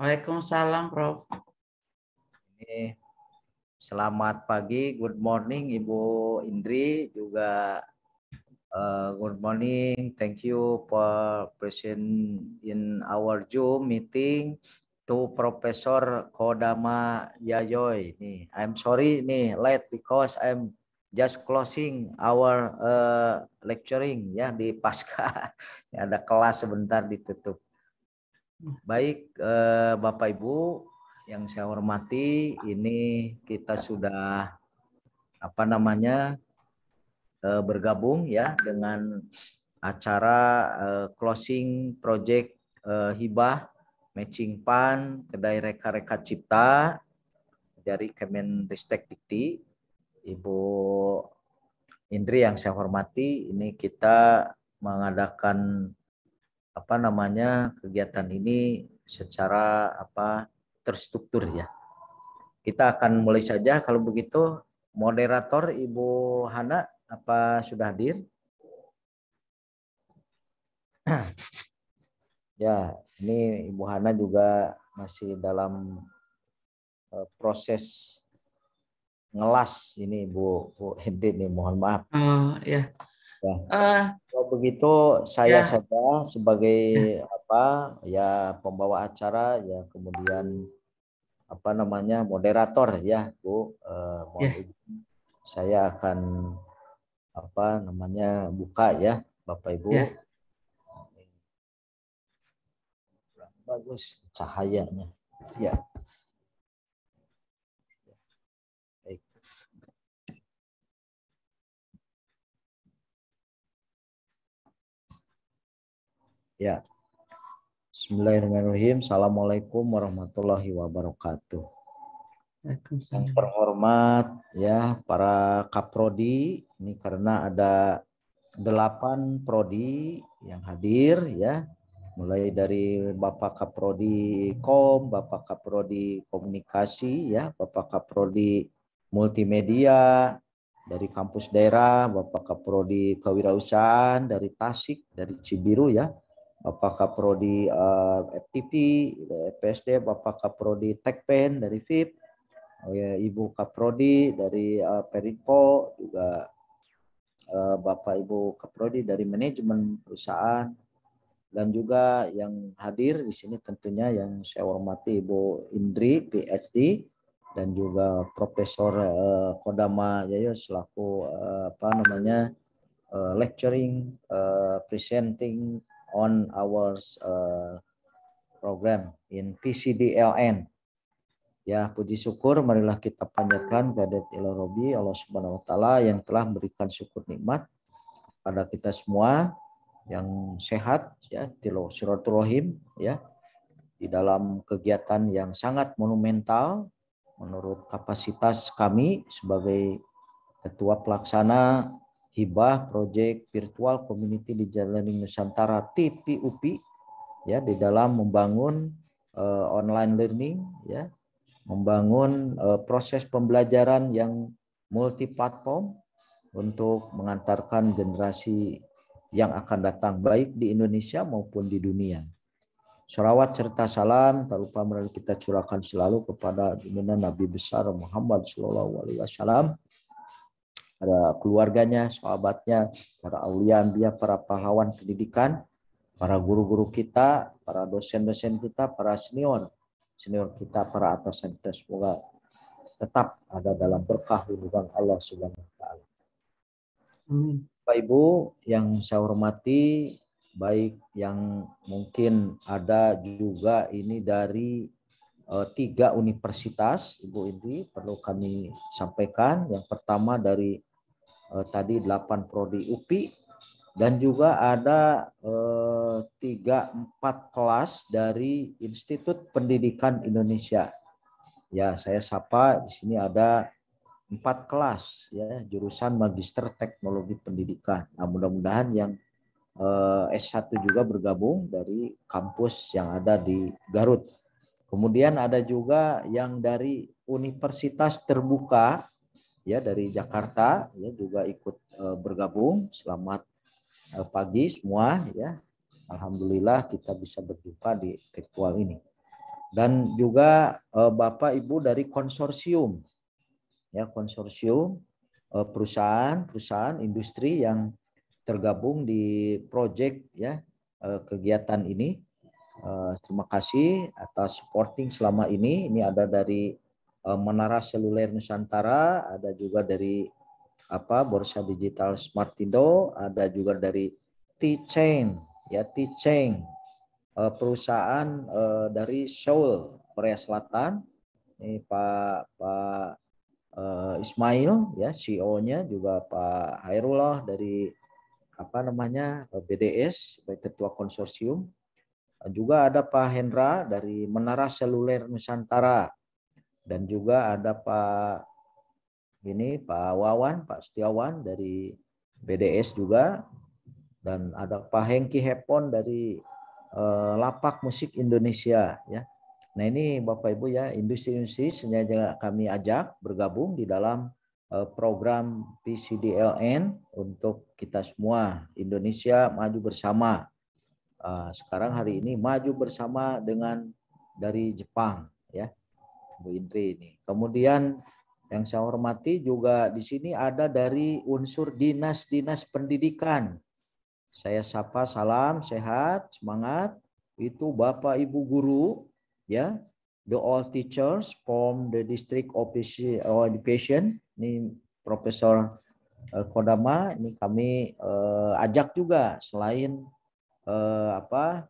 Waalaikumsalam, Prof. selamat pagi, good morning Ibu Indri juga uh, good morning. Thank you for present in our Zoom meeting to Professor Kodama Yayoi. Nih, I'm sorry nih late because I'm just closing our uh, lecturing ya di pasca ada kelas sebentar ditutup. Baik, eh, Bapak Ibu yang saya hormati, ini kita sudah apa namanya eh, bergabung ya dengan acara eh, closing project eh, hibah matching pan kedai reka-reka cipta dari Kemenristek Dikti. Ibu Indri yang saya hormati, ini kita mengadakan apa namanya kegiatan ini secara apa terstruktur ya. Kita akan mulai saja kalau begitu moderator Ibu Hana apa sudah hadir? ya, ini Ibu Hana juga masih dalam eh, proses ngelas ini Bu Bu Hinti nih mohon maaf. Uh, ya. Ya. Uh, Kalau begitu saya ya. saja sebagai apa ya pembawa acara ya kemudian apa namanya moderator ya Bu uh, mohon ya. saya akan apa namanya buka ya Bapak Ibu. Ya. Bagus cahayanya. Ya. Ya. Bismillahirrahmanirrahim. Assalamualaikum warahmatullahi wabarakatuh. Yang terhormat ya para kaprodi ini karena ada delapan prodi yang hadir ya mulai dari Bapak Kaprodi Kom, Bapak Kaprodi Komunikasi ya, Bapak Kaprodi Multimedia dari kampus daerah, Bapak Kaprodi Kewirausahaan dari Tasik, dari Cibiru ya, apakah prodi uh, eh, FTP, PSD, Bapak Kaprodi Tekpen dari Vip, oh ya, Ibu Kaprodi dari uh, eh, Perinpo, juga uh, Bapak Ibu Kaprodi dari manajemen perusahaan, dan juga yang hadir di sini tentunya yang saya hormati Ibu Indri, PhD, dan juga Profesor uh, Kodama Yayo selaku uh, apa namanya uh, lecturing, uh, presenting on our uh, program in PCDLN. Ya, puji syukur marilah kita panjatkan kehadirat Ilah Robi Allah Subhanahu wa taala yang telah memberikan syukur nikmat pada kita semua yang sehat ya tilo silaturahim ya di dalam kegiatan yang sangat monumental menurut kapasitas kami sebagai ketua pelaksana hibah proyek virtual community di Jalan Nusantara TPUP ya di dalam membangun uh, online learning ya membangun uh, proses pembelajaran yang multi platform untuk mengantarkan generasi yang akan datang baik di Indonesia maupun di dunia. Salawat serta salam tak lupa kita curahkan selalu kepada Nabi besar Muhammad Sallallahu Alaihi Wasallam ada keluarganya, sahabatnya, para aulia dia, para pahlawan pendidikan, para guru-guru kita, para dosen-dosen kita, para senior, senior kita, para atasan kita semoga tetap ada dalam berkah lindungan Allah Subhanahu wa taala. Pak Bapak Ibu yang saya hormati, baik yang mungkin ada juga ini dari eh, tiga universitas Ibu Inti perlu kami sampaikan. Yang pertama dari eh, tadi 8 prodi UPI dan juga ada eh, tiga eh, empat kelas dari Institut Pendidikan Indonesia. Ya, saya sapa di sini ada empat kelas ya jurusan Magister Teknologi Pendidikan. Nah, mudah-mudahan yang eh, S1 juga bergabung dari kampus yang ada di Garut. Kemudian ada juga yang dari universitas terbuka ya dari Jakarta ya juga ikut uh, bergabung. Selamat uh, pagi semua ya. Alhamdulillah kita bisa berjumpa di virtual ini. Dan juga uh, Bapak Ibu dari konsorsium ya konsorsium uh, perusahaan-perusahaan industri yang tergabung di proyek ya uh, kegiatan ini. terima kasih atas supporting selama ini. Ini ada dari Eh, menara Seluler Nusantara, ada juga dari apa Bursa Digital Smartindo, ada juga dari T-Chain, ya T-Chain, eh, perusahaan eh, dari Seoul, Korea Selatan. Ini Pak Pak Ismail ya CEO-nya juga Pak Hairullah dari apa namanya BDS Ketua Konsorsium juga ada Pak Hendra dari Menara Seluler Nusantara dan juga ada Pak ini Pak Wawan, Pak Setiawan dari BDS juga dan ada Pak Hengki Hepon dari eh, Lapak Musik Indonesia ya. Nah ini Bapak Ibu ya industri-industri sengaja kami ajak bergabung di dalam eh, program PCDLN untuk kita semua Indonesia maju bersama. Eh, sekarang hari ini maju bersama dengan dari Jepang Bu Indri ini. Kemudian yang saya hormati juga di sini ada dari unsur dinas-dinas pendidikan. Saya sapa salam sehat, semangat. Itu Bapak Ibu guru ya, the all teachers from the district office oh, education. Ini Profesor eh, Kodama ini kami eh, ajak juga selain eh, apa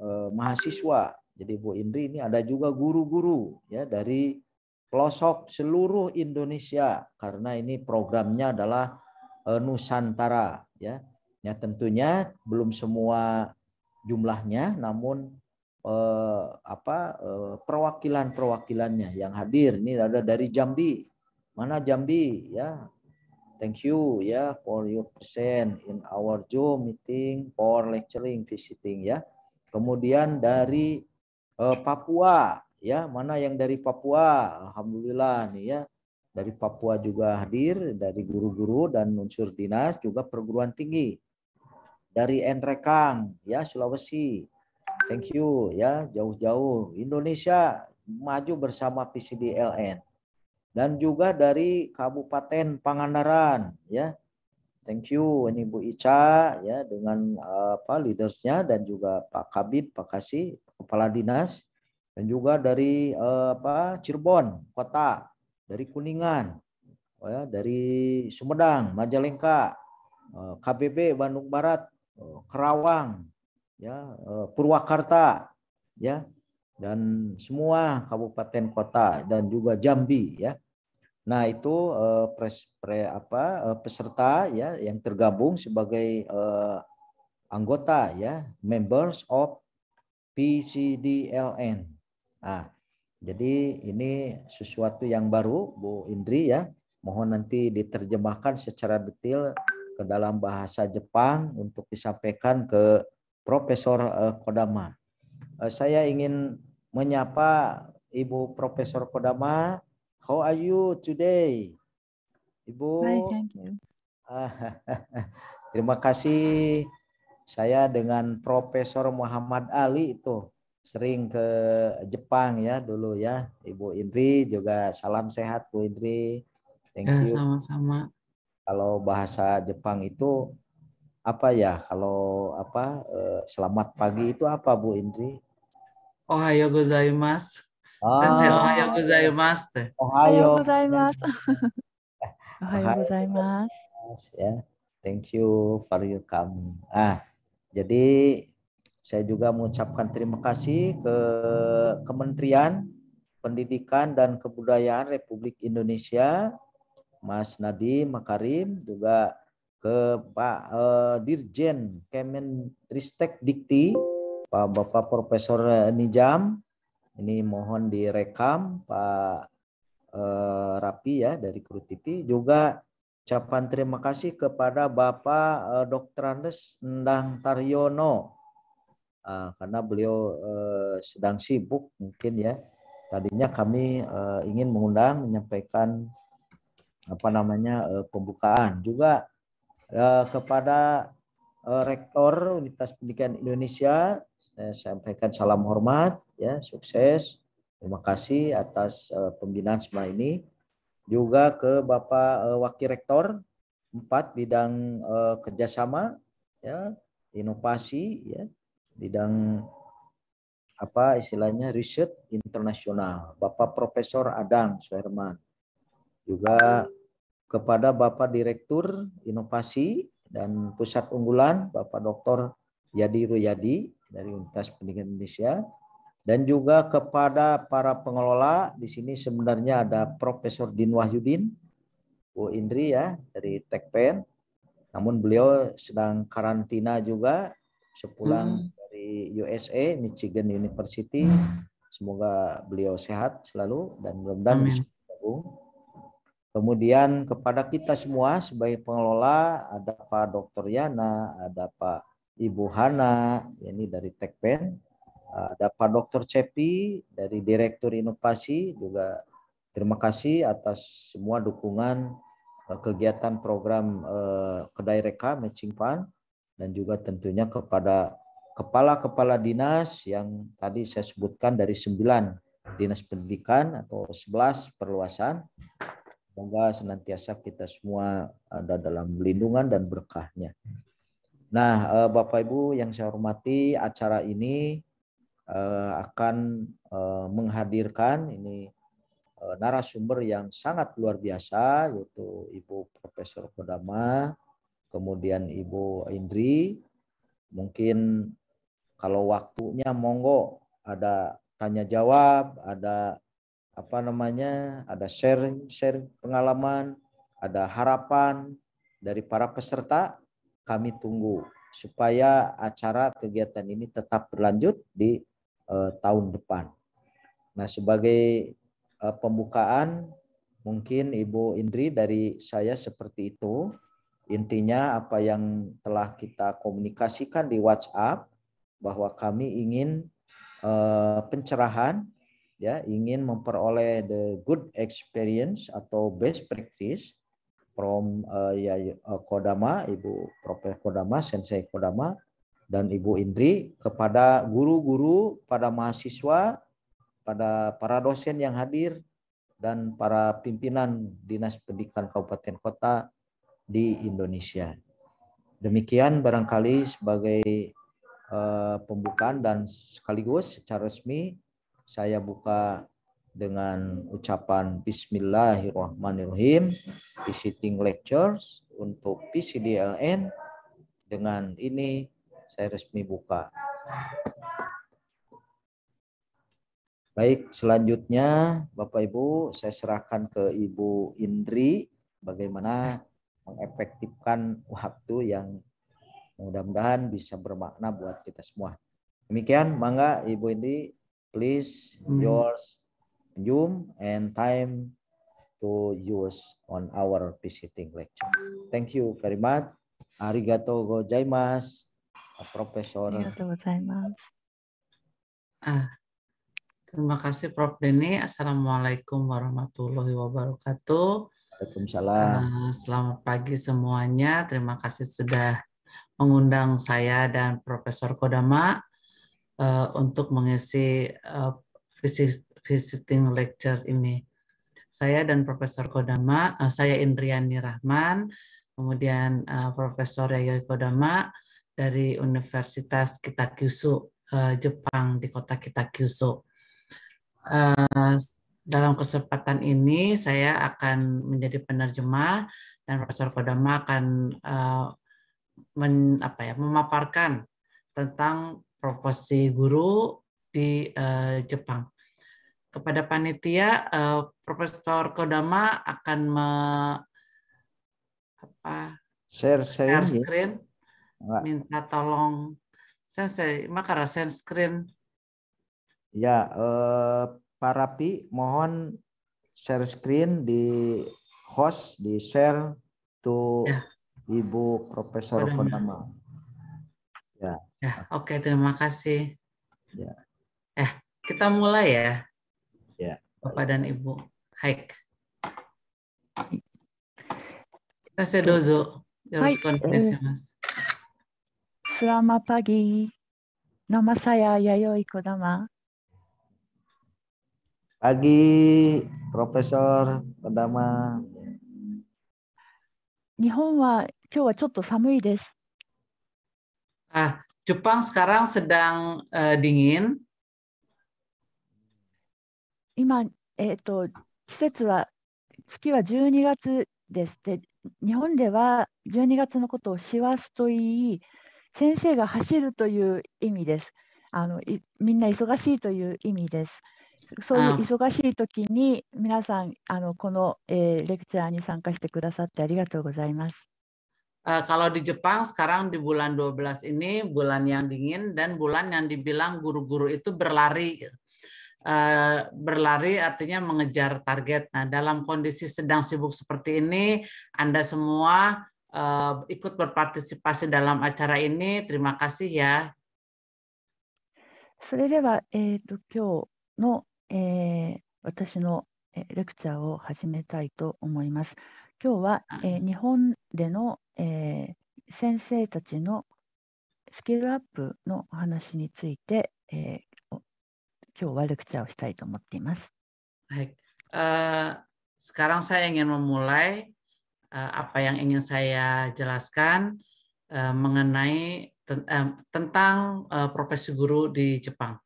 eh, mahasiswa jadi Bu Indri ini ada juga guru-guru ya dari pelosok seluruh Indonesia karena ini programnya adalah e, Nusantara ya. Ya tentunya belum semua jumlahnya namun eh, apa eh, perwakilan-perwakilannya yang hadir ini ada dari Jambi. Mana Jambi ya? Thank you ya for your present in our Zoom meeting for lecturing visiting ya. Kemudian dari Eh, Papua ya mana yang dari Papua alhamdulillah nih ya dari Papua juga hadir dari guru-guru dan unsur dinas juga perguruan tinggi dari Enrekang ya Sulawesi thank you ya jauh-jauh Indonesia maju bersama PCDLN dan juga dari Kabupaten Pangandaran ya thank you ini Bu Ica ya dengan eh, apa leadersnya dan juga Pak Kabit Pak Kasih kepala dinas dan juga dari eh, apa Cirebon kota dari Kuningan oh ya dari Sumedang Majalengka eh, KBB Bandung Barat eh, Kerawang ya eh, Purwakarta ya dan semua kabupaten kota dan juga Jambi ya nah itu eh, pres, pre, apa eh, peserta ya yang tergabung sebagai eh, anggota ya members of PCDLN. Nah, jadi ini sesuatu yang baru Bu Indri ya. Mohon nanti diterjemahkan secara detail ke dalam bahasa Jepang untuk disampaikan ke Profesor eh, Kodama. Eh, saya ingin menyapa Ibu Profesor Kodama. How are you today? Ibu. Hi, ah, Terima kasih saya dengan Profesor Muhammad Ali itu sering ke Jepang ya dulu ya. Ibu Indri juga salam sehat Bu Indri. Thank ya, you. Sama-sama. Kalau bahasa Jepang itu apa ya? Kalau apa eh, selamat pagi itu apa Bu Indri? Ohayo gozaimasu. Ah. Sensei ohayo gozaimasu. Ohayo gozaimasu. ohayo gozaimasu. Ya. Thank you for your coming. Ah, jadi saya juga mengucapkan terima kasih ke Kementerian Pendidikan dan Kebudayaan Republik Indonesia, Mas Nadi Makarim, juga ke Pak eh, Dirjen Kemenristek Dikti, Pak Bapak Profesor Nijam. Ini mohon direkam Pak eh, Rapi ya dari Kru TV juga Ucapan terima kasih kepada Bapak eh, Dr. Andes Endang Taryono ah, karena beliau eh, sedang sibuk mungkin ya. Tadinya kami eh, ingin mengundang menyampaikan apa namanya pembukaan juga kepada Rektor Universitas Pendidikan Indonesia saya sampaikan salam hormat ya sukses terima kasih atas pembinaan semua ini juga ke Bapak uh, Wakil Rektor empat bidang uh, kerjasama ya inovasi ya bidang apa istilahnya riset internasional Bapak Profesor Adang Suherman juga kepada Bapak Direktur Inovasi dan Pusat Unggulan Bapak Dr. Yadi Ruyadi dari Universitas Pendidikan Indonesia dan juga kepada para pengelola. Di sini sebenarnya ada Profesor Din Wahyudin, Bu Indri ya dari Tekpen. Namun beliau sedang karantina juga sepulang hmm. dari USA Michigan University. Hmm. Semoga beliau sehat selalu dan mudah-mudahan bisa bergabung. Kemudian kepada kita semua sebagai pengelola ada Pak Dr. Yana, ada Pak Ibu Hana, ini dari Tekpen, ada eh, Pak Dr. Cepi dari Direktur Inovasi juga terima kasih atas semua dukungan eh, kegiatan program eh, Kedai Reka Matching Fund dan juga tentunya kepada kepala-kepala dinas yang tadi saya sebutkan dari sembilan dinas pendidikan atau sebelas perluasan. Semoga senantiasa kita semua ada dalam lindungan dan berkahnya. Nah, Bapak Ibu yang saya hormati, acara ini Eh, akan eh, menghadirkan ini eh, narasumber yang sangat luar biasa yaitu Ibu Profesor Kodama, kemudian Ibu Indri. Mungkin kalau waktunya monggo ada tanya jawab, ada apa namanya, ada sharing share pengalaman, ada harapan dari para peserta kami tunggu supaya acara kegiatan ini tetap berlanjut di uh, tahun depan. Nah, sebagai uh, pembukaan mungkin Ibu Indri dari saya seperti itu. Intinya apa yang telah kita komunikasikan di WhatsApp bahwa kami ingin uh, pencerahan ya, ingin memperoleh the good experience atau best practice from uh, ya Kodama, Ibu Profesor Kodama, Sensei Kodama dan Ibu Indri, kepada guru-guru, pada mahasiswa, pada para dosen yang hadir, dan para pimpinan Dinas Pendidikan Kabupaten Kota di Indonesia. Demikian barangkali sebagai eh, pembukaan dan sekaligus secara resmi saya buka dengan ucapan Bismillahirrahmanirrahim visiting lectures untuk PCDLN dengan ini saya resmi buka. Baik, selanjutnya Bapak Ibu, saya serahkan ke Ibu Indri bagaimana mengefektifkan waktu yang mudah-mudahan bisa bermakna buat kita semua. Demikian, mangga Ibu Indri, please hmm. yours Zoom and time to use on our visiting lecture. Thank you very much. Arigato gozaimasu profesional. Iya, ah, terima kasih Prof. Denny. Assalamualaikum warahmatullahi wabarakatuh. Waalaikumsalam. Ah, selamat pagi semuanya. Terima kasih sudah mengundang saya dan Profesor Kodama uh, untuk mengisi uh, visit, visiting lecture ini. Saya dan Profesor Kodama, uh, saya Indriani Rahman, kemudian uh, Profesor Yayoi Kodama, dari Universitas Kitakyushu eh, Jepang di kota Kitakyushu. Eh, dalam kesempatan ini saya akan menjadi penerjemah dan Profesor Kodama akan eh, men, apa ya, memaparkan tentang profesi guru di Jepang. Kepada panitia, Profesor Kodama akan me, apa, share, ya. share screen. Ya Enggak. minta tolong sensei makara screen ya eh, para pi mohon share screen di host di share to ya. ibu profesor pertama ya, ya oke okay, terima kasih ya eh kita mulai ya ya bapak dan ibu haik Gracias, Dozo. Terus kontes ya, eh. Mas. スラマパギー、ナマサヤヤヨイコダマ。パギー、プロフェッサー、コダマ。日本は今日はちょっと寒いです。あ、ジュパンスカランスダン、ディ n g 今、えっ、ー、と、季節は、月は12月です。日本では12月のことをワスと言い、先生が走るという意味です。あのいみんな忙しいという意味です。そういう忙しい時に皆さんあのこの、えー、レクチャーに参加してくださってありがとうございます。Uh, kalau di Jepang sekarang di bulan 12 ini bulan yang dingin dan bulan yang dibilang guru-guru itu berlari uh, berlari artinya mengejar target. Nah, dalam kondisi sedang sibuk seperti ini Anda semua uh, ikut berpartisipasi dalam acara ini. Terima kasih ya. それでは、えーと、今日の、えー、私のえレクチャーを始めたいと思います。今日は、えー、日本での、えー、先生たちのスキルアップの話について、えー、今日はレクチャーをしたいと思っています。はい。Uh, sekarang saya ingin memulai apa yang ingin saya jelaskan mengenai tentang profesi guru di Jepang.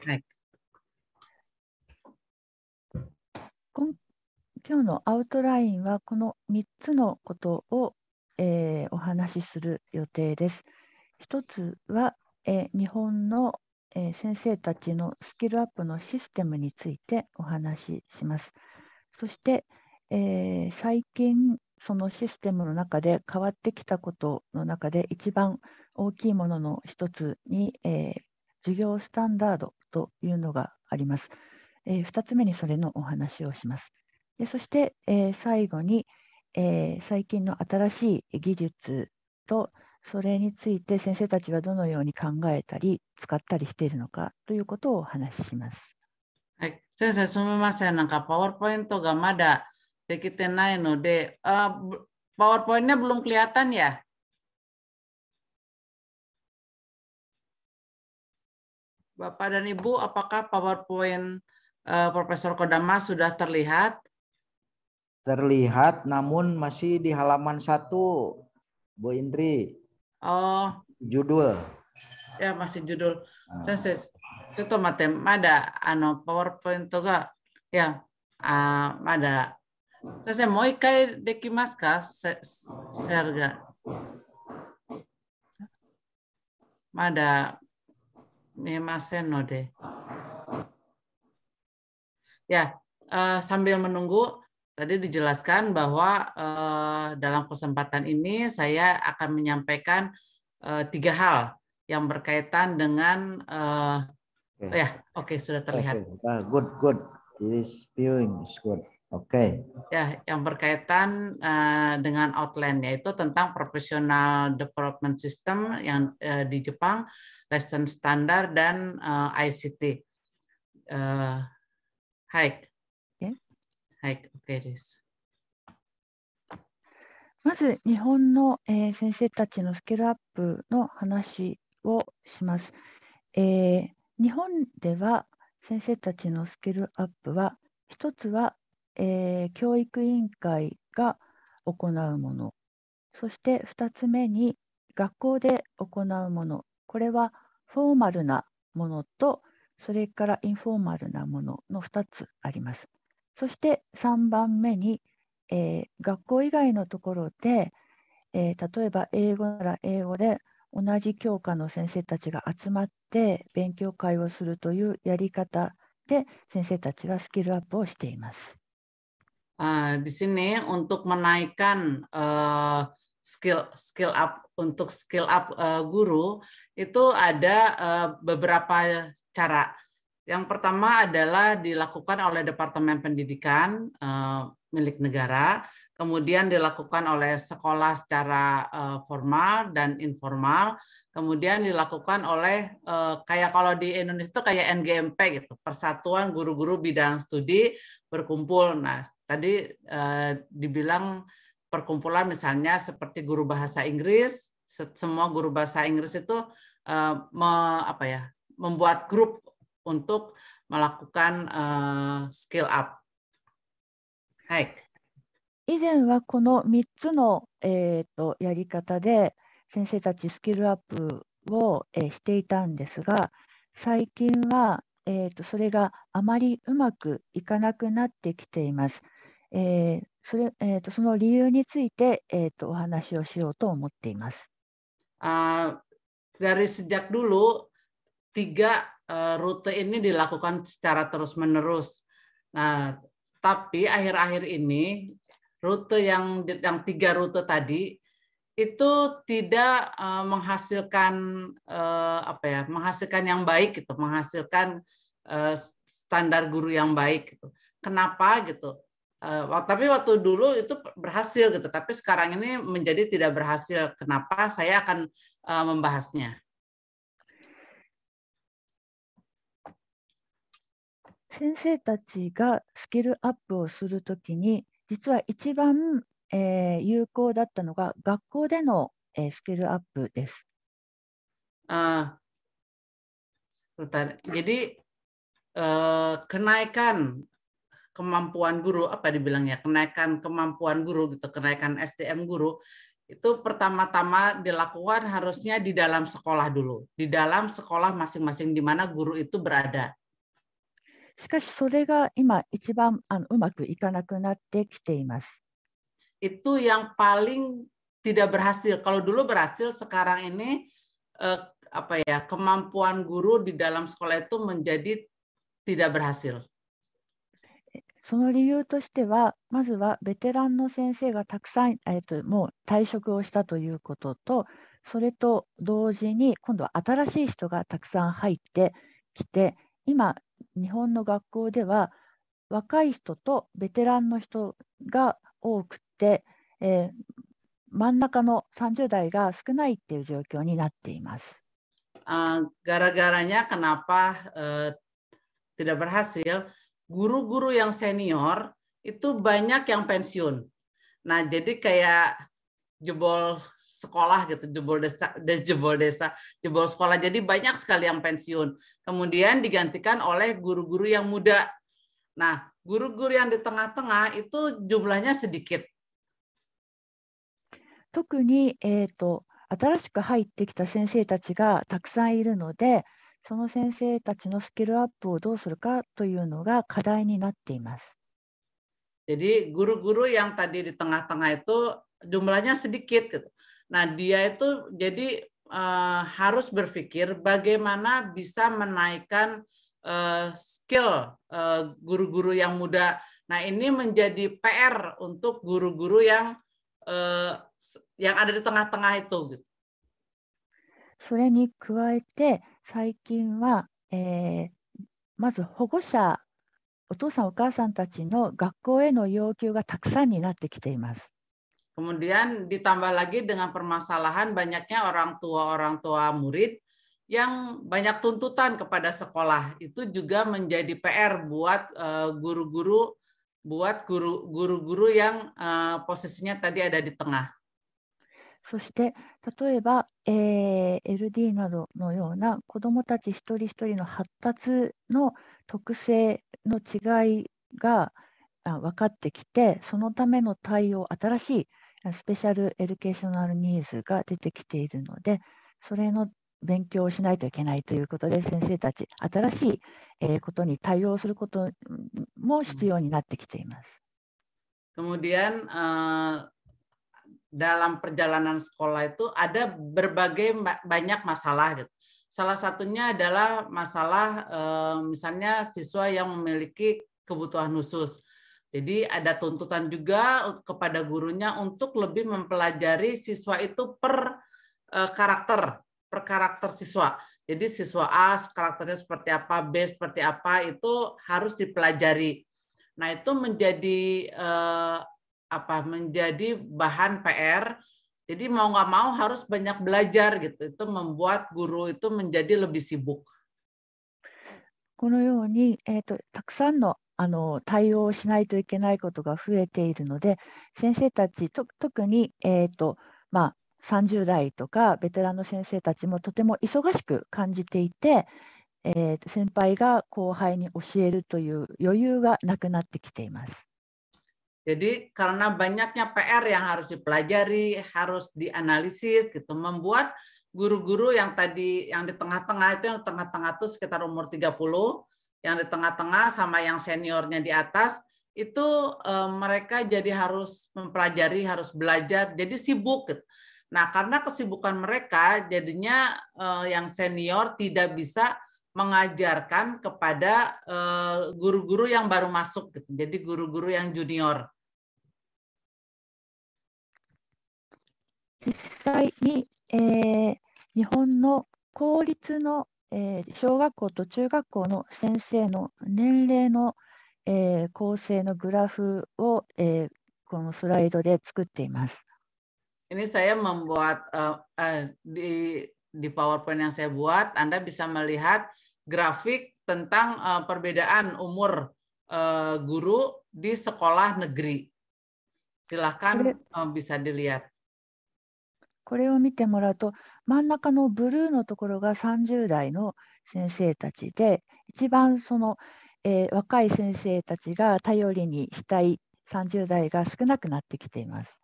Baik. 今日のアウトラインはこの3つのことを、えー、お話しする予定です。1つは、えー、日本の、えー、先生たちのスキルアップのシステムについてお話しします。そして、えー、最近そのシステムの中で変わってきたことの中で一番大きいものの一つに、えー、授業スタンダードというのがあります。えー、2つ目にそれのお話をします。でそして、えー、最後に、えー、最近の新しい技術とそれについて先生たちはどのように考えたり使ったりしているのかということをお話しします。はい、先生すみませんなんかパワーポイントがまだ Uh, ah, powerpoint PowerPoint-nya belum kelihatan ya? Bapak dan Ibu, apakah PowerPoint uh, Profesor Kodama sudah terlihat? Terlihat, namun masih di halaman satu, Bu Indri. Oh. Judul. Ya, masih judul. Uh. Saya itu matem ada ano PowerPoint tuh Ya, uh, ada 先生、もう一回できますかセセルが。まだ見えませんので。Ya, Ya eh, sambil menunggu, tadi dijelaskan bahwa uh, dalam kesempatan ini saya akan menyampaikan uh, tiga hal yang berkaitan dengan uh, okay. ya, oke okay, sudah terlihat. Okay. Uh, good, good. It viewing is good. Oke. Okay. Ya, yang berkaitan uh, dengan outline yaitu tentang professional development system yang uh, di Jepang, lesson standar dan uh, eh, ICT. Uh, Haik. Okay. Ya. oke, okay, Riz. まず日本の、えー、先生たちのスキルアップの話をします、えー。日本では先生たちのスキルアップは一つはえー、教育委員会が行うものそして2つ目に学校で行うものこれはフォーマルなものとそれからインフォーマルなものの2つあります。そして3番目に、えー、学校以外のところで、えー、例えば英語なら英語で同じ教科の先生たちが集まって勉強会をするというやり方で先生たちはスキルアップをしています。Eh, di sini untuk menaikkan uh, skill skill up untuk skill up uh, guru itu ada uh, beberapa cara. Yang pertama adalah dilakukan oleh Departemen Pendidikan uh, milik negara, kemudian dilakukan oleh sekolah secara uh, formal dan informal, kemudian dilakukan oleh uh, kayak kalau di Indonesia itu kayak NGMP gitu, Persatuan Guru-guru Bidang Studi berkumpul. Nah, tadi uh, dibilang perkumpulan misalnya seperti guru bahasa Inggris, semua guru bahasa Inggris itu uh, me, apa ya, membuat grup untuk melakukan uh, skill up. Hai. 以前はこの3つの、えーと、とやり方で先生たちスキルアップを、えー、していたんですが最近は、えーと、とそれがあまりうまくいかなくなってきています。えー、それ、えーと、とその理由について、えーと、とお話をしようと思っています。Uh, dari sejak dulu tiga uh, rute ini dilakukan secara terus-menerus. Nah, tapi akhir-akhir ini rute yang yang tiga rute tadi itu tidak uh, menghasilkan uh, apa ya menghasilkan yang baik gitu menghasilkan uh, standar guru yang baik gitu kenapa gitu Uh, tapi waktu dulu itu berhasil gitu, tapi sekarang ini menjadi tidak berhasil. Kenapa? Saya akan uh, membahasnya. Sensei たちがスキルアップをするときに、実は一番、えー、有効だったのが学校での、えー、スキルアップです。Uh, Jadi uh, kenaikan kemampuan guru apa dibilangnya kenaikan kemampuan guru gitu kenaikan SDM guru itu pertama-tama dilakukan harusnya di dalam sekolah dulu di dalam sekolah masing-masing di mana guru itu berada. しかしそれが今一番あのうまくいかなくなってきています。Itu yang paling tidak berhasil. Kalau dulu berhasil, sekarang ini eh, apa ya kemampuan guru di dalam sekolah itu menjadi tidak berhasil. その理由としては、まずはベテランの先生がたくさん、えーと、もう退職をしたということと、それと同時に、今度は新しい人がたくさん入ってきて、今、日本の学校では、若い人とベテランの人が多くて、えー、真ん中の30代が少ないっていう状況になっています。gara-garanya kenapa、uh, tidak berhasil? guru-guru yang senior itu banyak yang pensiun. Nah, jadi kayak jebol sekolah gitu, jebol desa, jebol desa, jebol sekolah. Jadi banyak sekali yang pensiun. Kemudian digantikan oleh guru-guru yang muda. Nah, guru-guru yang di tengah-tengah itu jumlahnya sedikit. 特に、えーと、と新しく入ってきた先生たちがたくさんいるのでその先生たちのスキルアップをどうするかというのが課題になっています。Jadi guru-guru yang tadi di tengah-tengah itu jumlahnya sedikit gitu. Nah, dia itu jadi uh, harus berpikir bagaimana bisa menaikkan uh, skill guru-guru uh, yang muda. Nah, ini menjadi PR untuk guru-guru yang uh, yang ada di tengah-tengah itu gitu. それに加えて最近は、えー、まず保護者お父さんお母さんたちの学校への要求がたくさんになってきています。Kemudian ditambah lagi dengan permasalahan banyaknya orang tua orang tua murid yang banyak tuntutan kepada sekolah itu juga menjadi PR e, buat guru-guru uh, buat guru guru yang uh, posisinya tadi ada di tengah. そして例えば、えー、LD などのような子どもたち一人一人の発達の特性の違いが分かってきてそのための対応新しいスペシャルエデュケーショナルニーズが出てきているのでそれの勉強をしないといけないということで先生たち新しい、えー、ことに対応することも必要になってきています。Kemudian、uh... dalam perjalanan sekolah itu ada berbagai banyak masalah gitu. Salah satunya adalah masalah eh, misalnya siswa yang memiliki kebutuhan khusus. Jadi ada tuntutan juga kepada gurunya untuk lebih mempelajari siswa itu per eh, karakter, per karakter siswa. Jadi siswa A karakternya seperti apa, B seperti apa itu harus dipelajari. Nah, itu menjadi eh, apa menjadi bahan PR. Jadi mau nggak mau harus banyak belajar gitu. Itu membuat guru itu menjadi lebih sibuk. このように、えーと、たくさんのあの対応をしないといけないことが増えているので先生たちと特に、えーとまあ、30代とかベテランの先生たちもとても忙しく感じていて、えー、先輩が後輩に教えるという余裕がなくなってきています。Jadi karena banyaknya PR yang harus dipelajari, harus dianalisis gitu, membuat guru-guru yang tadi yang di tengah-tengah itu yang tengah-tengah itu sekitar umur 30, yang di tengah-tengah sama yang seniornya di atas itu e, mereka jadi harus mempelajari, harus belajar, jadi sibuk gitu. Nah, karena kesibukan mereka jadinya e, yang senior tidak bisa mengajarkan kepada eh, guru-guru yang baru masuk gitu. Jadi guru-guru yang junior. 実際に、えー、日本の公立の、えー、小学校と中学校の先生の年齢の、えー、構成のグラフを、えー、このスライドで作っています。Ini saya membuat uh, uh, di di PowerPoint yang saya buat, Anda bisa melihat grafik tentang uh, perbedaan umur uh, guru di sekolah negeri. Silahkan uh, bisa dilihat. これを見てもらうと、真ん中のブルーのところが30代の先生たちで、一番その、えー、若い先生たちが頼りにしたい30代が少なくなってきています。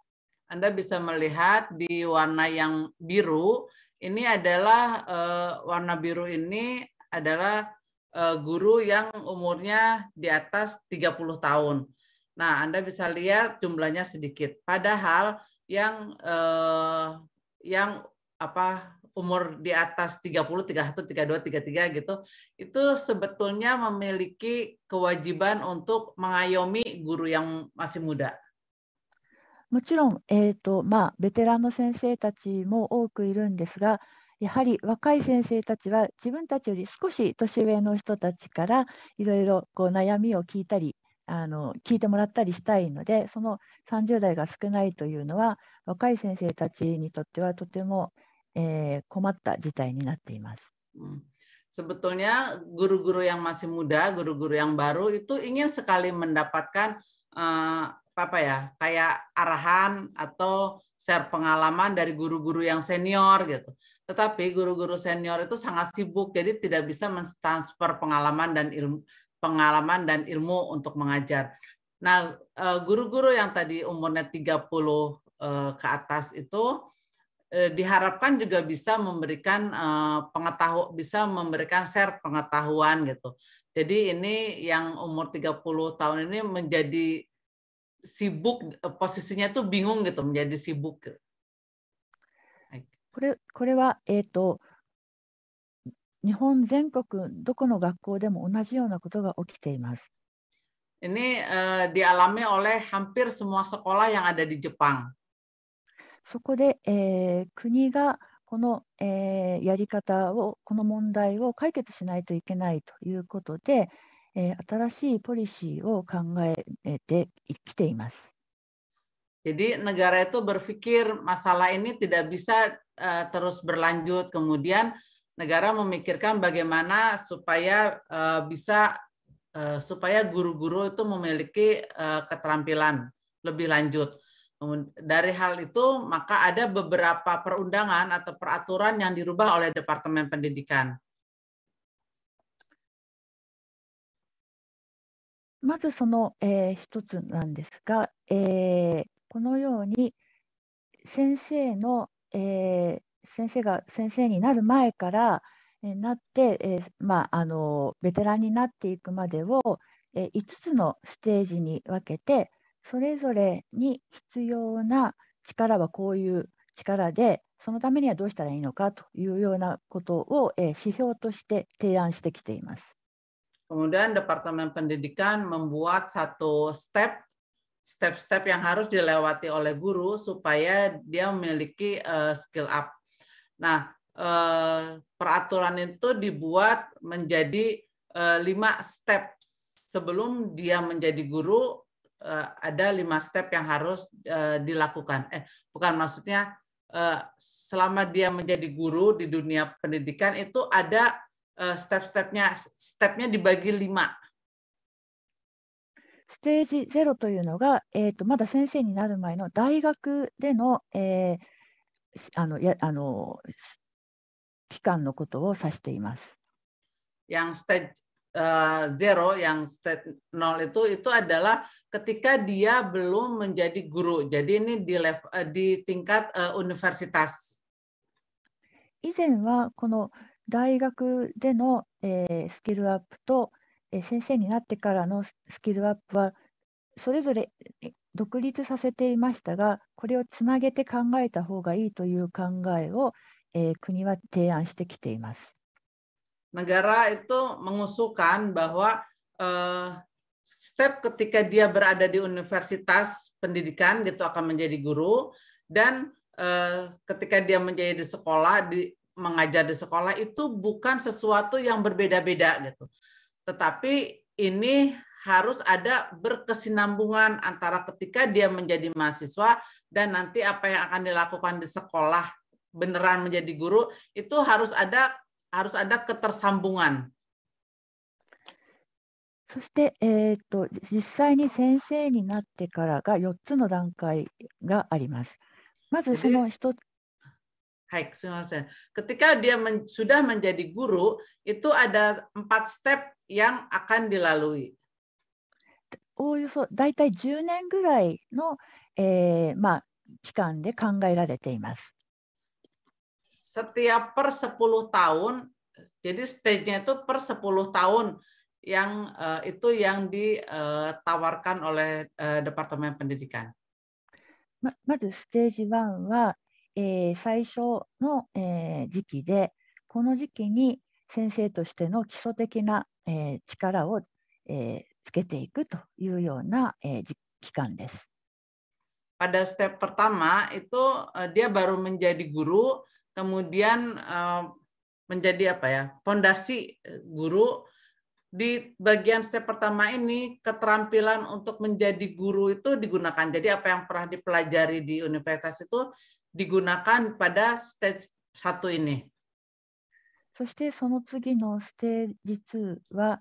Anda bisa melihat di warna yang biru, ini adalah uh, warna biru ini adalah uh, guru yang umurnya di atas 30 tahun. Nah, Anda bisa lihat jumlahnya sedikit. Padahal yang uh, yang apa umur di atas 30, 31, 32, 33 gitu, itu sebetulnya memiliki kewajiban untuk mengayomi guru yang masih muda. もちろん、えーとまあ、ベテランの先生たちも多くいるんですが、やはり若い先生たちは自分たちより少し年上の人たちからいろいろ悩みを聞いたりあの聞いてもらったりしたいのでその30代が少ないというのは若い先生たちにとってはとてもえー困った事態になっています sebetulnya Sebetulnya guru-guru yang masih muda, guru-guru yang baru itu ingin sekali mendapatkan uh, apa ya, kayak arahan atau share pengalaman dari guru-guru yang senior gitu. Tetapi guru-guru senior itu sangat sibuk, jadi tidak bisa mentransfer pengalaman dan ilmu pengalaman dan ilmu untuk mengajar. Nah, eh, guru-guru yang tadi umurnya 30 eh, ke atas itu eh, diharapkan juga bisa memberikan pengetahuan bisa memberikan share pengetahuan gitu. Jadi ini yang umur 30 tahun ini menjadi sibuk posisinya tuh bingung gitu menjadi sibuk. Gitu. 日本全国どこの学校でも同じようなことが起きています。Ini uh, dialami oleh hampir semua sekolah yang ada di Jepang. そこで、えー、国がこの、えー、やり方を、この問題を解決しないといけないということで、えー、新しいポリシーを考えてきています。Jadi negara itu berpikir masalah ini tidak bisa uh, terus berlanjut. Kemudian negara memikirkan bagaimana supaya uh, bisa uh, supaya guru-guru itu memiliki uh, keterampilan lebih lanjut. Dari hal itu maka ada beberapa perundangan atau peraturan yang dirubah oleh Departemen Pendidikan. まずその、えー、一つなんですが、えー、このように先生の、えー、先生が先生になる前からなって、えー、まあ、あのベテランになっていくまでを、え5つのステージに分けてそれぞれに必要な力はこういう力でそのためにはどうしたらいいのかというようなことを、えー、指標として提案してきています。Kemudian Departemen Pendidikan membuat satu step step-step yang harus dilewati oleh guru supaya dia memiliki uh, skill up Nah, eh, peraturan itu dibuat menjadi eh, lima step sebelum dia menjadi guru eh, ada lima step yang harus dilakukan. Eh, bukan maksudnya selama dia menjadi guru di dunia pendidikan itu ada step-stepnya, stepnya dibagi lima. ステージ0というのが、えー、とまだ先生になる前の大学での、えー、あのやあの期間のことを指しています。yang stage uh, zero, yang stage nol itu itu adalah ketika dia belum menjadi guru. Jadi ini di level, uh, di tingkat uh, universitas. 以前はこの大学での、えー、スキルアップと、えー、先生になってからのスキルアップはそれぞれ独立させていましたがこれをつなげて考えた方がいいという考えを、えー、国は提案してきています。Negara itu mengusulkan bahwa uh, step ketika dia berada di universitas pendidikan itu akan menjadi guru dan uh, ketika dia menjadi di sekolah di mengajar di sekolah itu bukan sesuatu yang berbeda-beda gitu. Tetapi ini harus ada berkesinambungan antara ketika dia menjadi mahasiswa dan nanti apa yang akan dilakukan di sekolah beneran menjadi guru itu harus ada harus ada ketersambungan. そして、えーと、と実際に先生になってからが4つの段階があります。まずその1つ。はい、すみません。Ketika eh, dia men, sudah menjadi guru, itu ada 4 step yang akan dilalui. おおよそ大体10年ぐらいの、えーまあ、期間で考えられています。Setiap per 10 tahun, jadi stage-nya itu per 10 tahun yang uh, itu yang ditawarkan oleh uh, Departemen Pendidikan. ままず stage 1は、えー、最初の、えー、時期で、この時期に先生としての基礎的な、えー、力を、えー、つけていくというような、えー、期間です。Pada step pertama itu eh, dia baru menjadi guru, kemudian eh, menjadi apa ya pondasi eh, guru. Di bagian step pertama ini keterampilan untuk menjadi guru itu digunakan. Jadi apa yang pernah dipelajari di universitas itu digunakan pada stage satu ini. そしてその次のステージ2は、